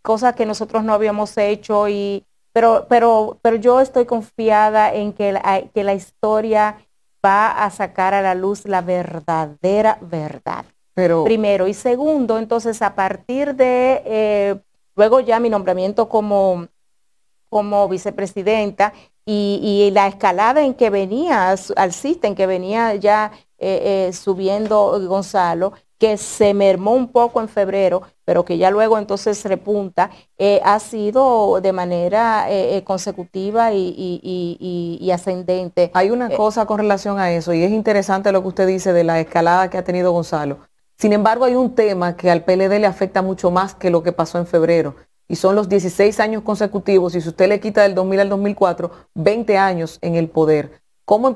cosas que nosotros no habíamos hecho, y, pero, pero, pero yo estoy confiada en que la, que la historia va a sacar a la luz la verdadera verdad. Primero. Y segundo, entonces a partir de, luego ya mi nombramiento como, como vicepresidenta, y, la escalada en que venía, al en que venía ya eh, eh, subiendo Gonzalo, que se mermó un poco en febrero, pero que ya luego entonces repunta, eh, ha sido de manera consecutiva y, ascendente. Hay una cosa con relación a eso, y es interesante lo que usted dice de la escalada que ha tenido Gonzalo. Sin embargo, hay un tema que al PLD le afecta mucho más que lo que pasó en febrero, y son los 16 años consecutivos, y si usted le quita del 2000 al 2004, 20 años en el poder. ¿Cómo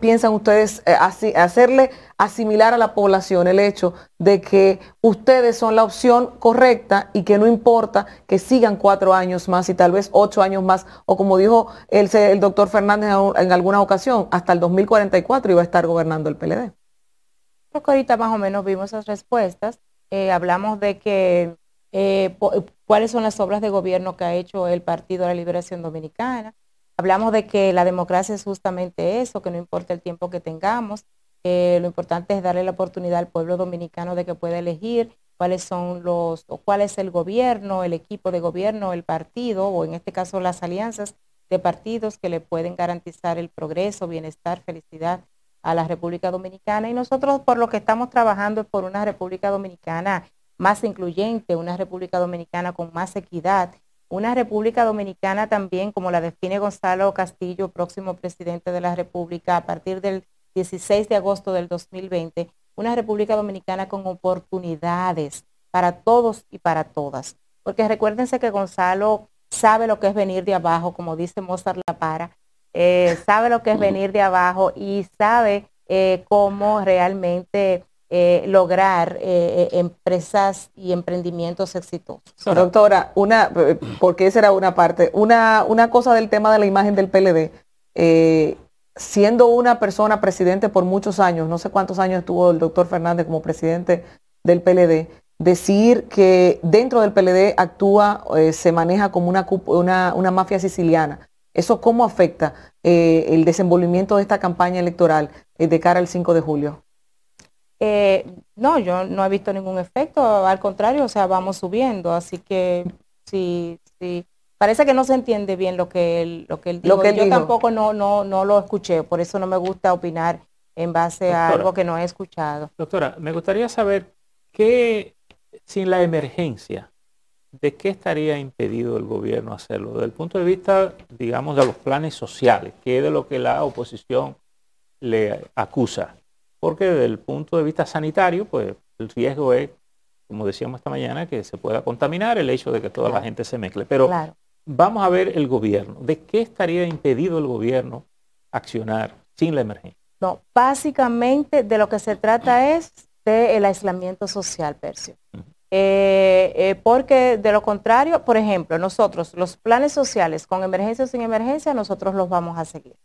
piensan ustedes eh, hacerle asimilar a la población el hecho de que ustedes son la opción correcta y que no importa que sigan cuatro años más y tal vez ocho años más? O como dijo el, doctor Fernández en alguna ocasión, hasta el 2044 iba a estar gobernando el PLD. ahorita más o menos vimos esas respuestas. Eh, hablamos de que eh, cuáles son las obras de gobierno que ha hecho el Partido de la Liberación Dominicana. Hablamos de que la democracia es justamente eso, que no importa el tiempo que tengamos, lo importante es darle la oportunidad al pueblo dominicano de que pueda elegir cuáles son los, o cuál es el gobierno, el equipo de gobierno, el partido, o en este caso las alianzas de partidos que le pueden garantizar el progreso, bienestar, felicidad a la República Dominicana. Y nosotros por lo que estamos trabajando es por una República Dominicana más incluyente, una República Dominicana con más equidad, una República Dominicana también, como la define Gonzalo Castillo, próximo presidente de la República, a partir del 16 de agosto del 2020, una República Dominicana con oportunidades para todos y para todas. Porque recuérdense que Gonzalo sabe lo que es venir de abajo, como dice Mozart La Para, eh, sabe lo que es venir de abajo y sabe eh, cómo realmente eh, lograr eh, eh, empresas y emprendimientos exitosos. Doctora, una, porque esa era una parte, una, una cosa del tema de la imagen del PLD. siendo una persona presidente por muchos años, no sé cuántos años estuvo el doctor Fernández como presidente del PLD, decir que dentro del PLD actúa, se maneja como una, una, mafia siciliana. ¿Eso cómo afecta el desenvolvimiento de esta campaña electoral de cara al 5 de julio? Eh, no, yo no he visto ningún efecto, al contrario, o sea, vamos subiendo, así que sí, sí. Parece que no se entiende bien lo que él, lo que dijo. que yo tampoco no, no, lo escuché, por eso no me gusta opinar en base a algo que no he escuchado. Doctora, me gustaría saber qué, sin la emergencia, ¿de qué estaría impedido el gobierno hacerlo? Desde el punto de vista, digamos, de los planes sociales, qué es de lo que la oposición le acusa porque desde el punto de vista sanitario, pues el riesgo es, como decíamos esta mañana, que se pueda contaminar el hecho de que toda la gente se mezcle. Pero vamos a ver el gobierno. ¿De qué estaría impedido el gobierno accionar sin la emergencia? No, básicamente de lo que se trata <clears throat> es del aislamiento social, Percio. Eh, eh, porque de lo contrario, por ejemplo, nosotros los planes sociales con emergencia o sin emergencia, nosotros los vamos a seguir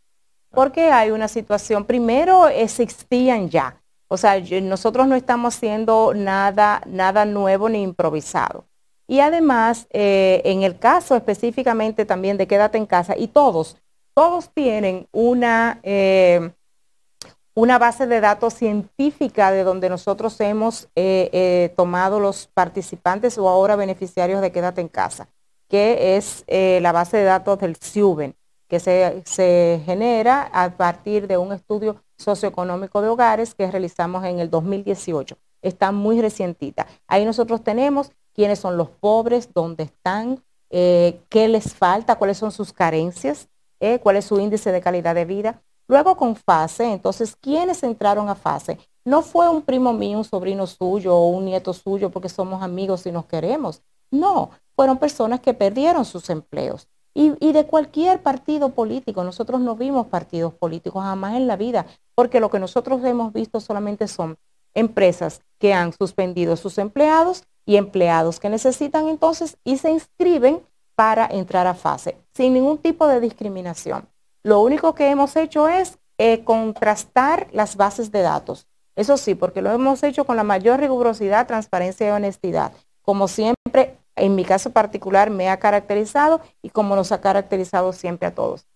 porque hay una situación, primero existían ya, o sea, nosotros no estamos haciendo nada, nada nuevo ni improvisado. Y además, eh, en el caso específicamente también de Quédate en casa, y todos, todos tienen una, eh, una base de datos científica de donde nosotros hemos eh, tomado los participantes o ahora beneficiarios de Quédate en casa, que es la base de datos del CIUBEN que se, genera a partir de un estudio socioeconómico de hogares que realizamos en el 2018. Está muy recientita. Ahí nosotros tenemos quiénes son los pobres, dónde están, eh, qué les falta, cuáles son sus carencias, eh, cuál es su índice de calidad de vida. Luego con fase, entonces, ¿quiénes entraron a fase? No fue un primo mío, un sobrino suyo o un nieto suyo porque somos amigos y nos queremos. No, fueron personas que perdieron sus empleos y, de cualquier partido político. Nosotros no vimos partidos políticos jamás en la vida, porque lo que nosotros hemos visto solamente son empresas que han suspendido a sus empleados y empleados que necesitan entonces y se inscriben para entrar a fase, sin ningún tipo de discriminación. Lo único que hemos hecho es eh, contrastar las bases de datos. Eso sí, porque lo hemos hecho con la mayor rigurosidad, transparencia y honestidad. Como siempre, en mi caso particular me ha caracterizado y como nos ha caracterizado siempre a todos.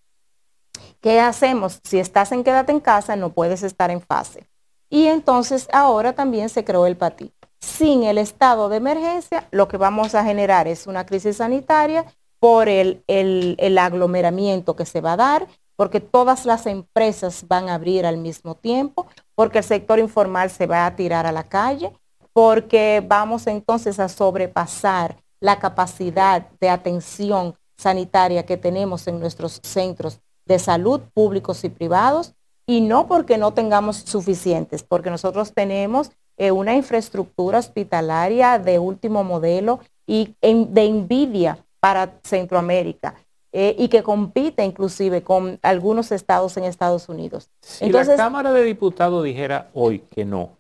¿Qué hacemos? Si estás en quédate en casa, no puedes estar en fase. Y entonces ahora también se creó el PATI. Sin el estado de emergencia, lo que vamos a generar es una crisis sanitaria por el, el aglomeramiento que se va a dar, porque todas las empresas van a abrir al mismo tiempo, porque el sector informal se va a tirar a la calle, porque vamos entonces a sobrepasar la capacidad de atención sanitaria que tenemos en nuestros centros de salud públicos y privados y no porque no tengamos suficientes, porque nosotros tenemos eh, una infraestructura hospitalaria de último modelo y de envidia para Centroamérica. Eh, y que compite inclusive con algunos estados en Estados Unidos. Si Entonces, la Cámara de Diputados dijera hoy que no,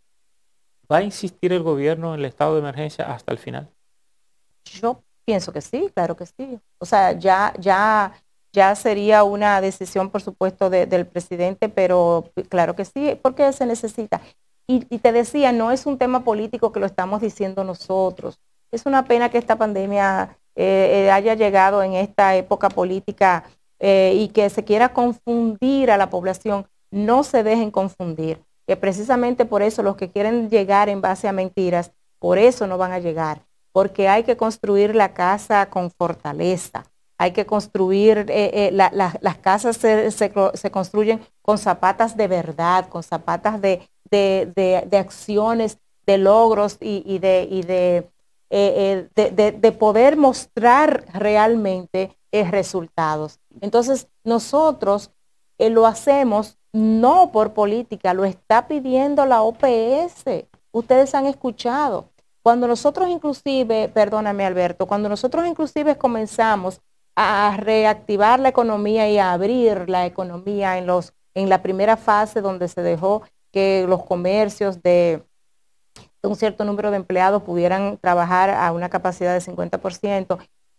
¿va a insistir el gobierno en el estado de emergencia hasta el final? Yo pienso que sí, claro que sí. O sea, ya, ya, ya sería una decisión, por supuesto, del presidente, pero claro que sí, porque se necesita. Y, te decía, no es un tema político que lo estamos diciendo nosotros. Es una pena que esta pandemia eh, eh, haya llegado en esta época política eh, y que se quiera confundir a la población. No se dejen confundir, que precisamente por eso los que quieren llegar en base a mentiras, por eso no van a llegar porque hay que construir la casa con fortaleza, hay que construir, eh, eh, las casas se, construyen con zapatas de verdad, con zapatas de, acciones, de logros y, eh, de, poder mostrar realmente resultados. Entonces, nosotros lo hacemos no por política, lo está pidiendo la OPS. Ustedes han escuchado cuando nosotros inclusive, perdóname Alberto, cuando nosotros inclusive comenzamos a reactivar la economía y a abrir la economía en, los, en la primera fase donde se dejó que los comercios de un cierto número de empleados pudieran trabajar a una capacidad de 50%,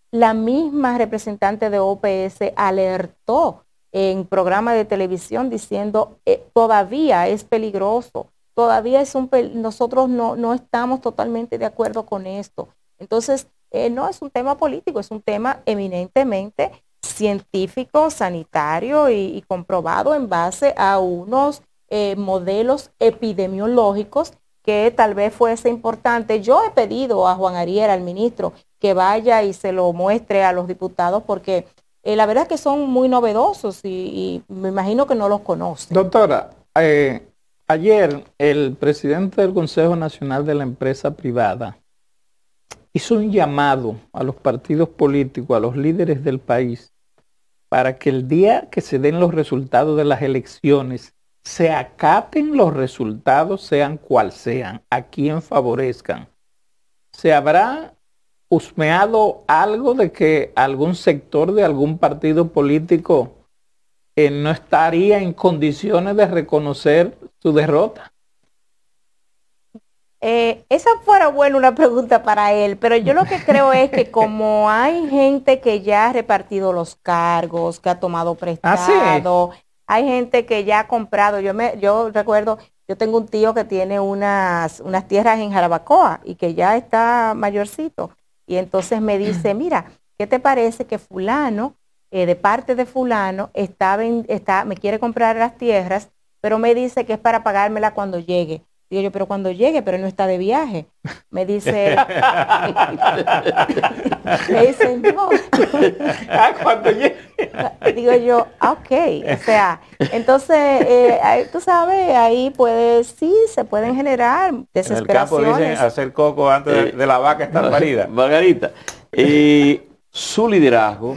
la misma representante de OPS alertó en programa de televisión diciendo eh, todavía es peligroso todavía es un, nosotros no, estamos totalmente de acuerdo con esto. Entonces, eh, no es un tema político, es un tema eminentemente científico, sanitario y, comprobado en base a unos eh, modelos epidemiológicos que tal vez fuese importante. Yo he pedido a Juan Ariel, al ministro, que vaya y se lo muestre a los diputados porque eh, la verdad es que son muy novedosos y, me imagino que no los conocen. Doctora, eh, Ayer el presidente del Consejo Nacional de la Empresa Privada hizo un llamado a los partidos políticos, a los líderes del país, para que el día que se den los resultados de las elecciones, se acaten los resultados, sean cual sean, a quien favorezcan. ¿Se habrá husmeado algo de que algún sector de algún partido político eh, no estaría en condiciones de reconocer su derrota. Eh, esa fuera buena una pregunta para él, pero yo lo que creo es que <laughs> como hay gente que ya ha repartido los cargos, que ha tomado ¿Ah, prestado, hay gente que ya ha comprado. Yo me, yo recuerdo, yo tengo un tío que tiene unas, unas tierras en Jarabacoa y que ya está mayorcito. Y entonces me dice, <clears throat> mira, ¿qué te parece que fulano, eh, de parte de fulano, está, está, me quiere comprar las tierras pero me dice que es para pagármela cuando llegue. Digo yo, pero cuando llegue, pero no está de viaje. Me dice. <laughs> me dice, no. <laughs> ah, cuando llegue. <laughs> Digo yo, ok. O sea, entonces, eh, tú sabes, ahí puede, sí, se pueden generar desesperaciones. En el campo dicen hacer coco antes de, eh, la vaca estar parida. Margarita, y su liderazgo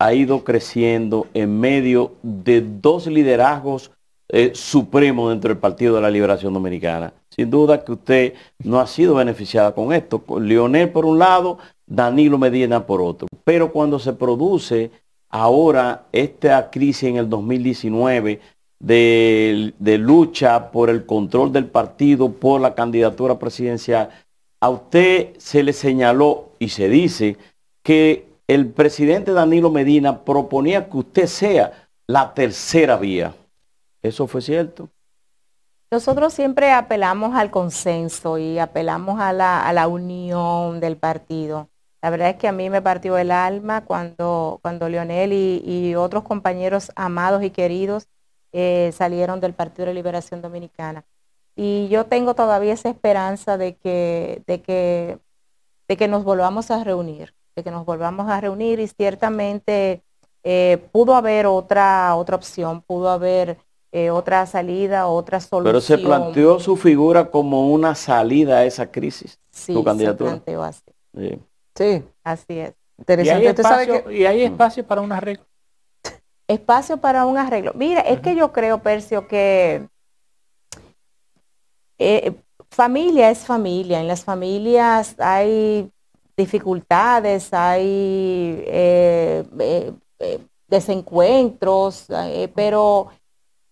ha ido creciendo en medio de dos liderazgos eh, supremo dentro del Partido de la Liberación Dominicana. Sin duda que usted no ha sido beneficiada con esto. Lionel Leonel por un lado, Danilo Medina por otro. Pero cuando se produce ahora esta crisis en el 2019 de lucha por el control del partido, por la candidatura presidencial, a usted se le señaló y se dice que el presidente Danilo Medina proponía que usted sea la tercera vía. ¿Eso fue cierto? Nosotros siempre apelamos al consenso y apelamos a la, unión del partido. La verdad es que a mí me partió el alma cuando, cuando Leonel y, otros compañeros amados y queridos eh, salieron del Partido de Liberación Dominicana. Y yo tengo todavía esa esperanza de que, de que, de que nos volvamos a reunir, de que nos volvamos a reunir y ciertamente eh, pudo haber otra, otra opción, pudo haber eh, otra salida, otra solución. Pero se planteó su figura como una salida a esa crisis, sí, candidatura. así. Sí. Así es. Interesante. ¿Y hay, mm. espacio, para un arreglo? Espacio para un arreglo. Mira, es que mm. yo creo, Percio, que eh, familia es familia. En las familias hay dificultades, hay eh, desencuentros, pero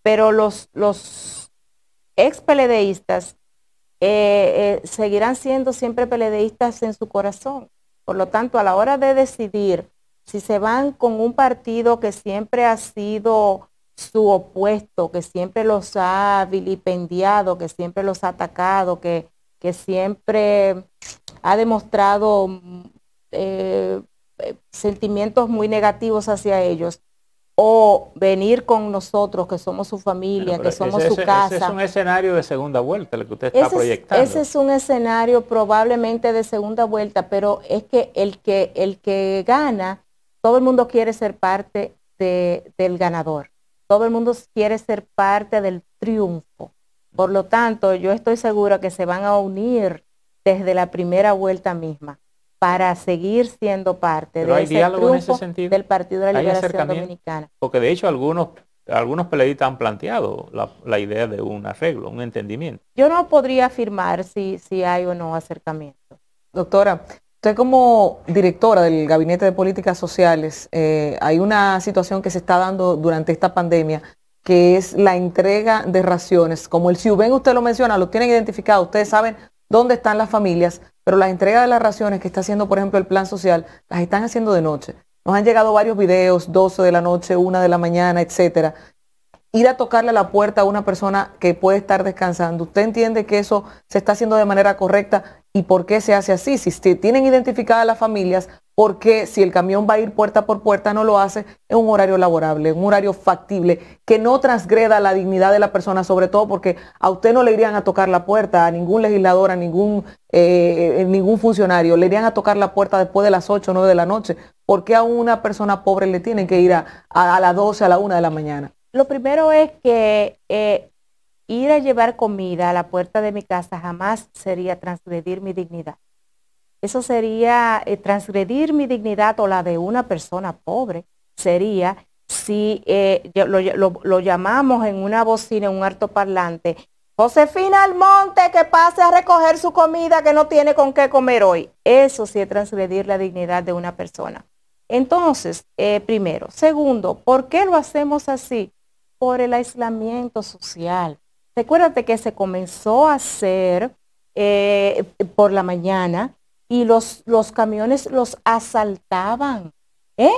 pero los, los ex peledeístas eh, eh, seguirán siendo siempre peledeístas en su corazón. Por lo tanto, a la hora de decidir si se van con un partido que siempre ha sido su opuesto, que siempre los ha vilipendiado, que siempre los ha atacado, que, siempre ha demostrado eh, sentimientos muy negativos hacia ellos, o venir con nosotros, que somos su familia, que somos su casa. Ese es un escenario de segunda vuelta, lo que usted está proyectando. ese es un escenario probablemente de segunda vuelta, pero es que el que, el que gana, todo el mundo quiere ser parte del ganador, todo el mundo quiere ser parte del triunfo. Por lo tanto, yo estoy segura que se van a unir desde la primera vuelta misma para seguir siendo parte de ese del Partido de la Liberación Dominicana. Porque de hecho algunos algunos periodistas han planteado la, idea de un arreglo, un entendimiento. Yo no podría afirmar si, si hay o no acercamiento. Doctora, usted como directora del Gabinete de Políticas Sociales, eh, hay una situación que se está dando durante esta pandemia, que es la entrega de raciones. Como el Ciuben, usted lo menciona, lo tienen identificado, ustedes saben dónde están las familias, pero la entrega de las raciones que está haciendo, por ejemplo, el plan social, las están haciendo de noche. Nos han llegado varios videos, 12 de la noche, 1 de la mañana, etcétera. Ir a tocarle a la puerta a una persona que puede estar descansando. ¿Usted entiende que eso se está haciendo de manera correcta? ¿Y por qué se hace así? Si tienen identificadas las familias, porque si el camión va a ir puerta por puerta, no lo hace en un horario laborable, un horario factible, que no transgreda la dignidad de la persona, sobre todo porque a usted no le irían a tocar la puerta, a ningún legislador, a ningún, eh, ningún funcionario, le irían a tocar la puerta después de las 8 o 9 de la noche. ¿Por qué a una persona pobre le tienen que ir a, las 12, a la 1 de la mañana? Lo primero es que eh, ir a llevar comida a la puerta de mi casa jamás sería transgredir mi dignidad eso sería eh, transgredir mi dignidad o la de una persona pobre. Sería si eh, lo, llamamos en una bocina, en un parlante Josefina Almonte que pase a recoger su comida que no tiene con qué comer hoy. Eso sí es transgredir la dignidad de una persona. Entonces, eh, primero. Segundo, ¿por qué lo hacemos así? Por el aislamiento social. Recuérdate que se comenzó a hacer por la mañana, y los, los camiones los asaltaban. ¿Eh?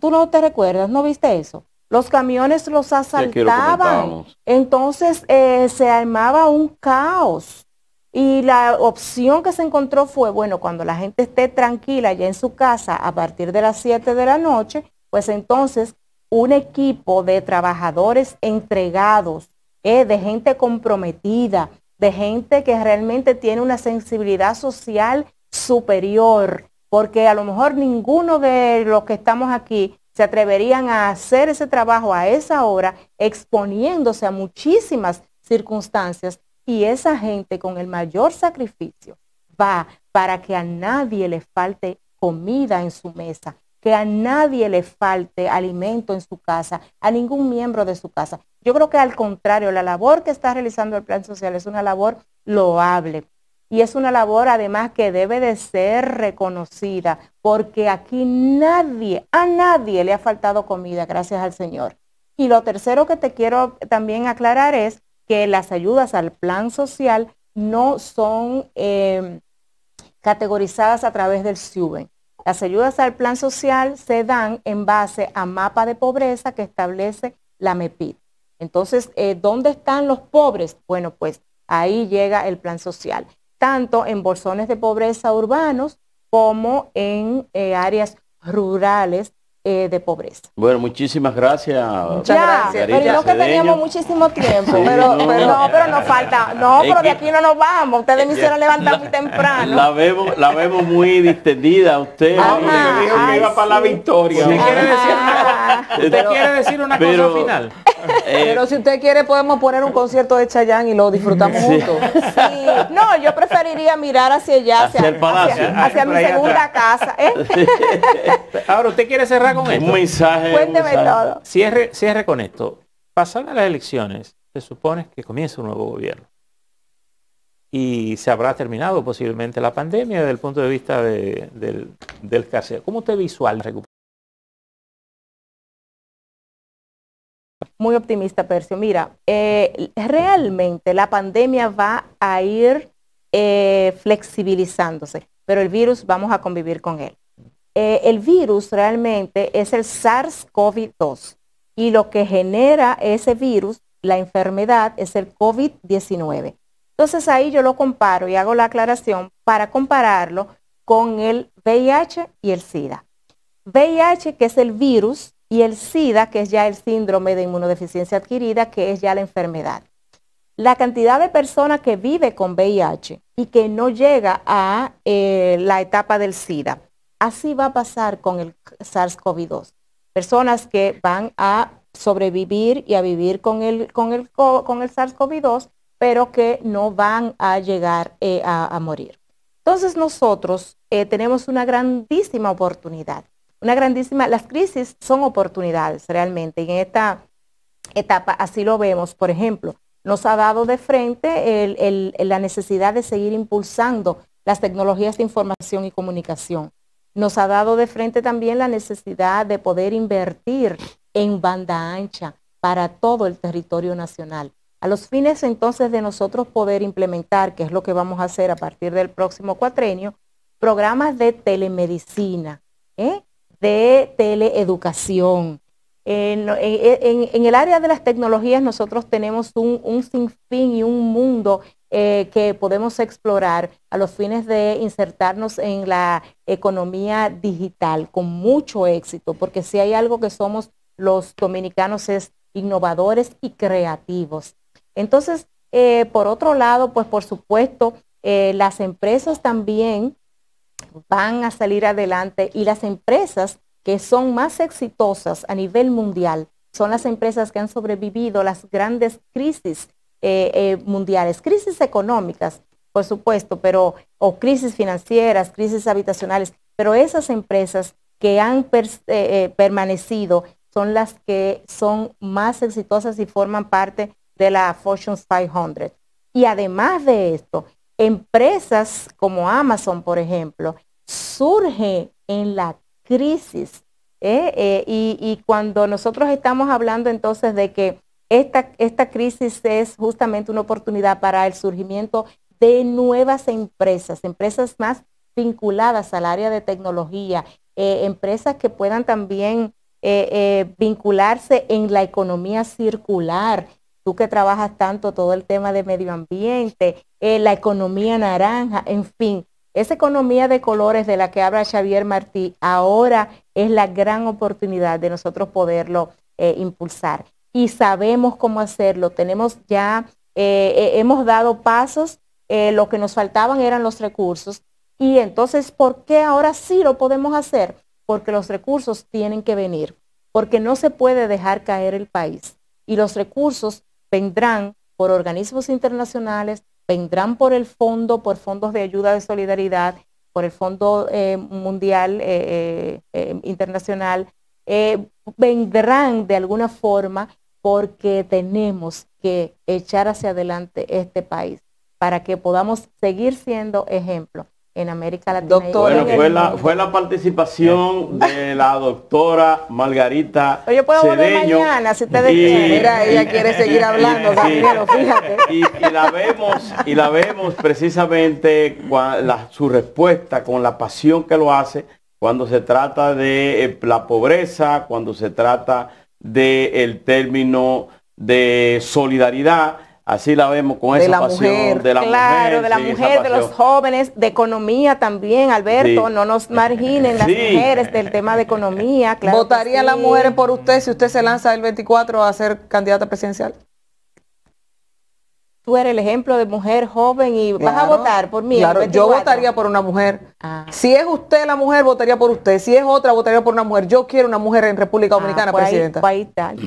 ¿Tú no te recuerdas? ¿No viste eso? Los camiones los asaltaban. Entonces eh, se armaba un caos. Y la opción que se encontró fue, bueno, cuando la gente esté tranquila ya en su casa a partir de las 7 de la noche, pues entonces un equipo de trabajadores entregados, ¿eh? de gente comprometida, de gente que realmente tiene una sensibilidad social superior, porque a lo mejor ninguno de los que estamos aquí se atreverían a hacer ese trabajo a esa hora, exponiéndose a muchísimas circunstancias. Y esa gente con el mayor sacrificio va para que a nadie le falte comida en su mesa, que a nadie le falte alimento en su casa, a ningún miembro de su casa. Yo creo que al contrario, la labor que está realizando el Plan Social es una labor loable, y es una labor además que debe de ser reconocida, porque aquí nadie, a nadie le ha faltado comida, gracias al Señor. Y lo tercero que te quiero también aclarar es que las ayudas al plan social no son em, categorizadas a través del SUBEN. Las ayudas al plan social se dan en base a mapa de pobreza que establece la MEPID. Entonces, eh, ¿dónde están los pobres? Bueno, pues ahí llega el plan social tanto en bolsones de pobreza urbanos como en eh, áreas rurales eh, de pobreza. Bueno, muchísimas gracias. ya, gracias. Pero no que teníamos muchísimo tiempo, pero, no. pero, no. nos falta. No, porque pero de aquí no nos vamos. Ustedes me <laughs> hicieron levantar muy temprano. La vemos, la vemos muy distendida usted. Ajá, me iba para la victoria. ¿Usted quiere decir, una cosa final? <laughs> Eh, Pero si usted quiere podemos poner un concierto de Chayanne y lo disfrutamos juntos. No, yo preferiría mirar hacia allá, hacia, mi segunda casa. ¿eh? <laughs> Ahora, ¿usted quiere cerrar con esto? Un mensaje. Cuénteme todo. Cierre, cierre con esto. a las elecciones, se supone que comienza un nuevo gobierno. Y se habrá terminado posiblemente la pandemia desde el punto de vista del, del ¿Cómo usted visual muy optimista, Percio. Mira, eh, realmente la pandemia va a ir eh, flexibilizándose, pero el virus vamos a convivir con él. Eh, el virus realmente es el SARS-CoV-2 y lo que genera ese virus, la enfermedad, es el COVID-19. Entonces ahí yo lo comparo y hago la aclaración para compararlo con el VIH y el SIDA. VIH, que es el virus y el SIDA, que es ya el síndrome de inmunodeficiencia adquirida, que es ya la enfermedad. La cantidad de personas que vive con VIH y que no llega a eh, la etapa del SIDA. Así va a pasar con el SARS-CoV-2. Personas que van a sobrevivir y a vivir con el, con el, SARS-CoV-2, pero que no van a llegar eh, a, morir. Entonces nosotros eh, tenemos una grandísima oportunidad una grandísima, las crisis son oportunidades realmente y en esta etapa así lo vemos, por ejemplo, nos ha dado de frente la necesidad de seguir impulsando las tecnologías de información y comunicación. Nos ha dado de frente también la necesidad de poder invertir en banda ancha para todo el territorio nacional. A los fines entonces de nosotros poder implementar, que es lo que vamos a hacer a partir del próximo cuatrenio, programas de telemedicina, ¿eh? de teleeducación. En, el área de las tecnologías nosotros tenemos un, sinfín y un mundo eh, que podemos explorar a los fines de insertarnos en la economía digital con mucho éxito, porque si hay algo que somos los dominicanos es innovadores y creativos. Entonces, eh, por otro lado, pues por supuesto, eh, las empresas también van a salir adelante y las empresas que son más exitosas a nivel mundial son las empresas que han sobrevivido las grandes crisis eh, eh, mundiales, crisis económicas, por supuesto, pero o crisis financieras, crisis habitacionales, pero esas empresas que han eh, permanecido son las que son más exitosas y forman parte de la Fortune 500. Y además de esto, empresas como Amazon, por ejemplo, surge en la crisis. ¿eh? Eh, y, cuando nosotros estamos hablando entonces de que esta, esta crisis es justamente una oportunidad para el surgimiento de nuevas empresas, empresas más vinculadas al área de tecnología, eh, empresas que puedan también vincularse en la economía circular, tú que trabajas tanto todo el tema de medio ambiente, eh, la economía naranja, en fin. Esa economía de colores de la que habla Xavier Martí ahora es la gran oportunidad de nosotros poderlo eh, impulsar. Y sabemos cómo hacerlo. Tenemos ya, eh, hemos dado pasos, lo que nos faltaban eran los recursos. Y entonces, ¿por qué ahora sí lo podemos hacer? Porque los recursos tienen que venir, porque no se puede dejar caer el país. Y los recursos vendrán por organismos internacionales, vendrán por el fondo, por fondos de ayuda de solidaridad, por el Fondo eh, Mundial eh, eh, Internacional, vendrán de alguna forma porque tenemos que echar hacia adelante este país para que podamos seguir siendo ejemplo en América Latina. Doctora, bueno, fue la, participación de la doctora Margarita mañana y, la vemos, y la vemos precisamente la, su respuesta con la pasión que lo hace cuando se trata de eh, la pobreza, cuando se trata del el término de solidaridad Así la vemos con de esa pasión de la claro, mujer. de la mujer, de los jóvenes, de economía también, Alberto. No nos marginen las mujeres del tema de economía. Claro ¿Votaría la mujer por usted si usted se lanza el 24 a ser candidata presidencial? tú eres el ejemplo de mujer joven y vas a votar por mí. Claro, yo votaría por una mujer. Ah. Si es usted la mujer, votaría por usted. Si es otra, votaría por una mujer. Yo quiero una mujer en República ah, Dominicana, pues presidenta. Pues ahí, <laughs>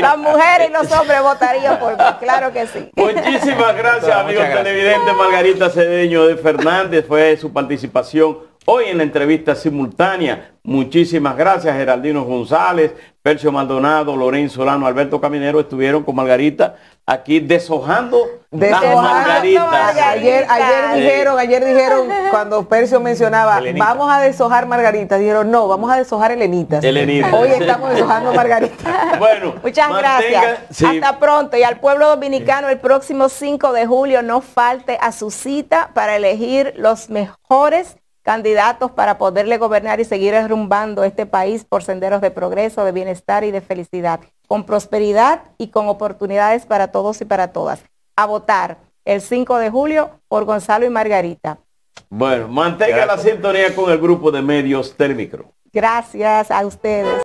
Las mujeres y los hombres votarían por mí, claro que sí. Muchísimas gracias, amigos televidentes. Margarita Cedeño de Fernández fue su participación hoy en la entrevista simultánea. Muchísimas gracias, Geraldino González, Percio Maldonado, Lorenzo Solano, Alberto Caminero estuvieron con Margarita aquí deshojando Desojando Ayer, dijeron, ayer dijeron, cuando Percio mencionaba, vamos a deshojar Margarita, dijeron, no, vamos a deshojar helenitas. Helenita. Hoy estamos deshojando Margarita <laughs> Bueno, muchas gracias. Hasta pronto. Y al pueblo dominicano, el próximo 5 de julio, no falte a su cita para elegir los mejores candidatos para poderle gobernar y seguir arrumbando este país por senderos de progreso, de bienestar y de felicidad, con prosperidad y con oportunidades para todos y para todas. A votar el 5 de julio por Gonzalo y Margarita. Bueno, mantenga la sintonía con el grupo de medios Telmicro. Gracias a ustedes.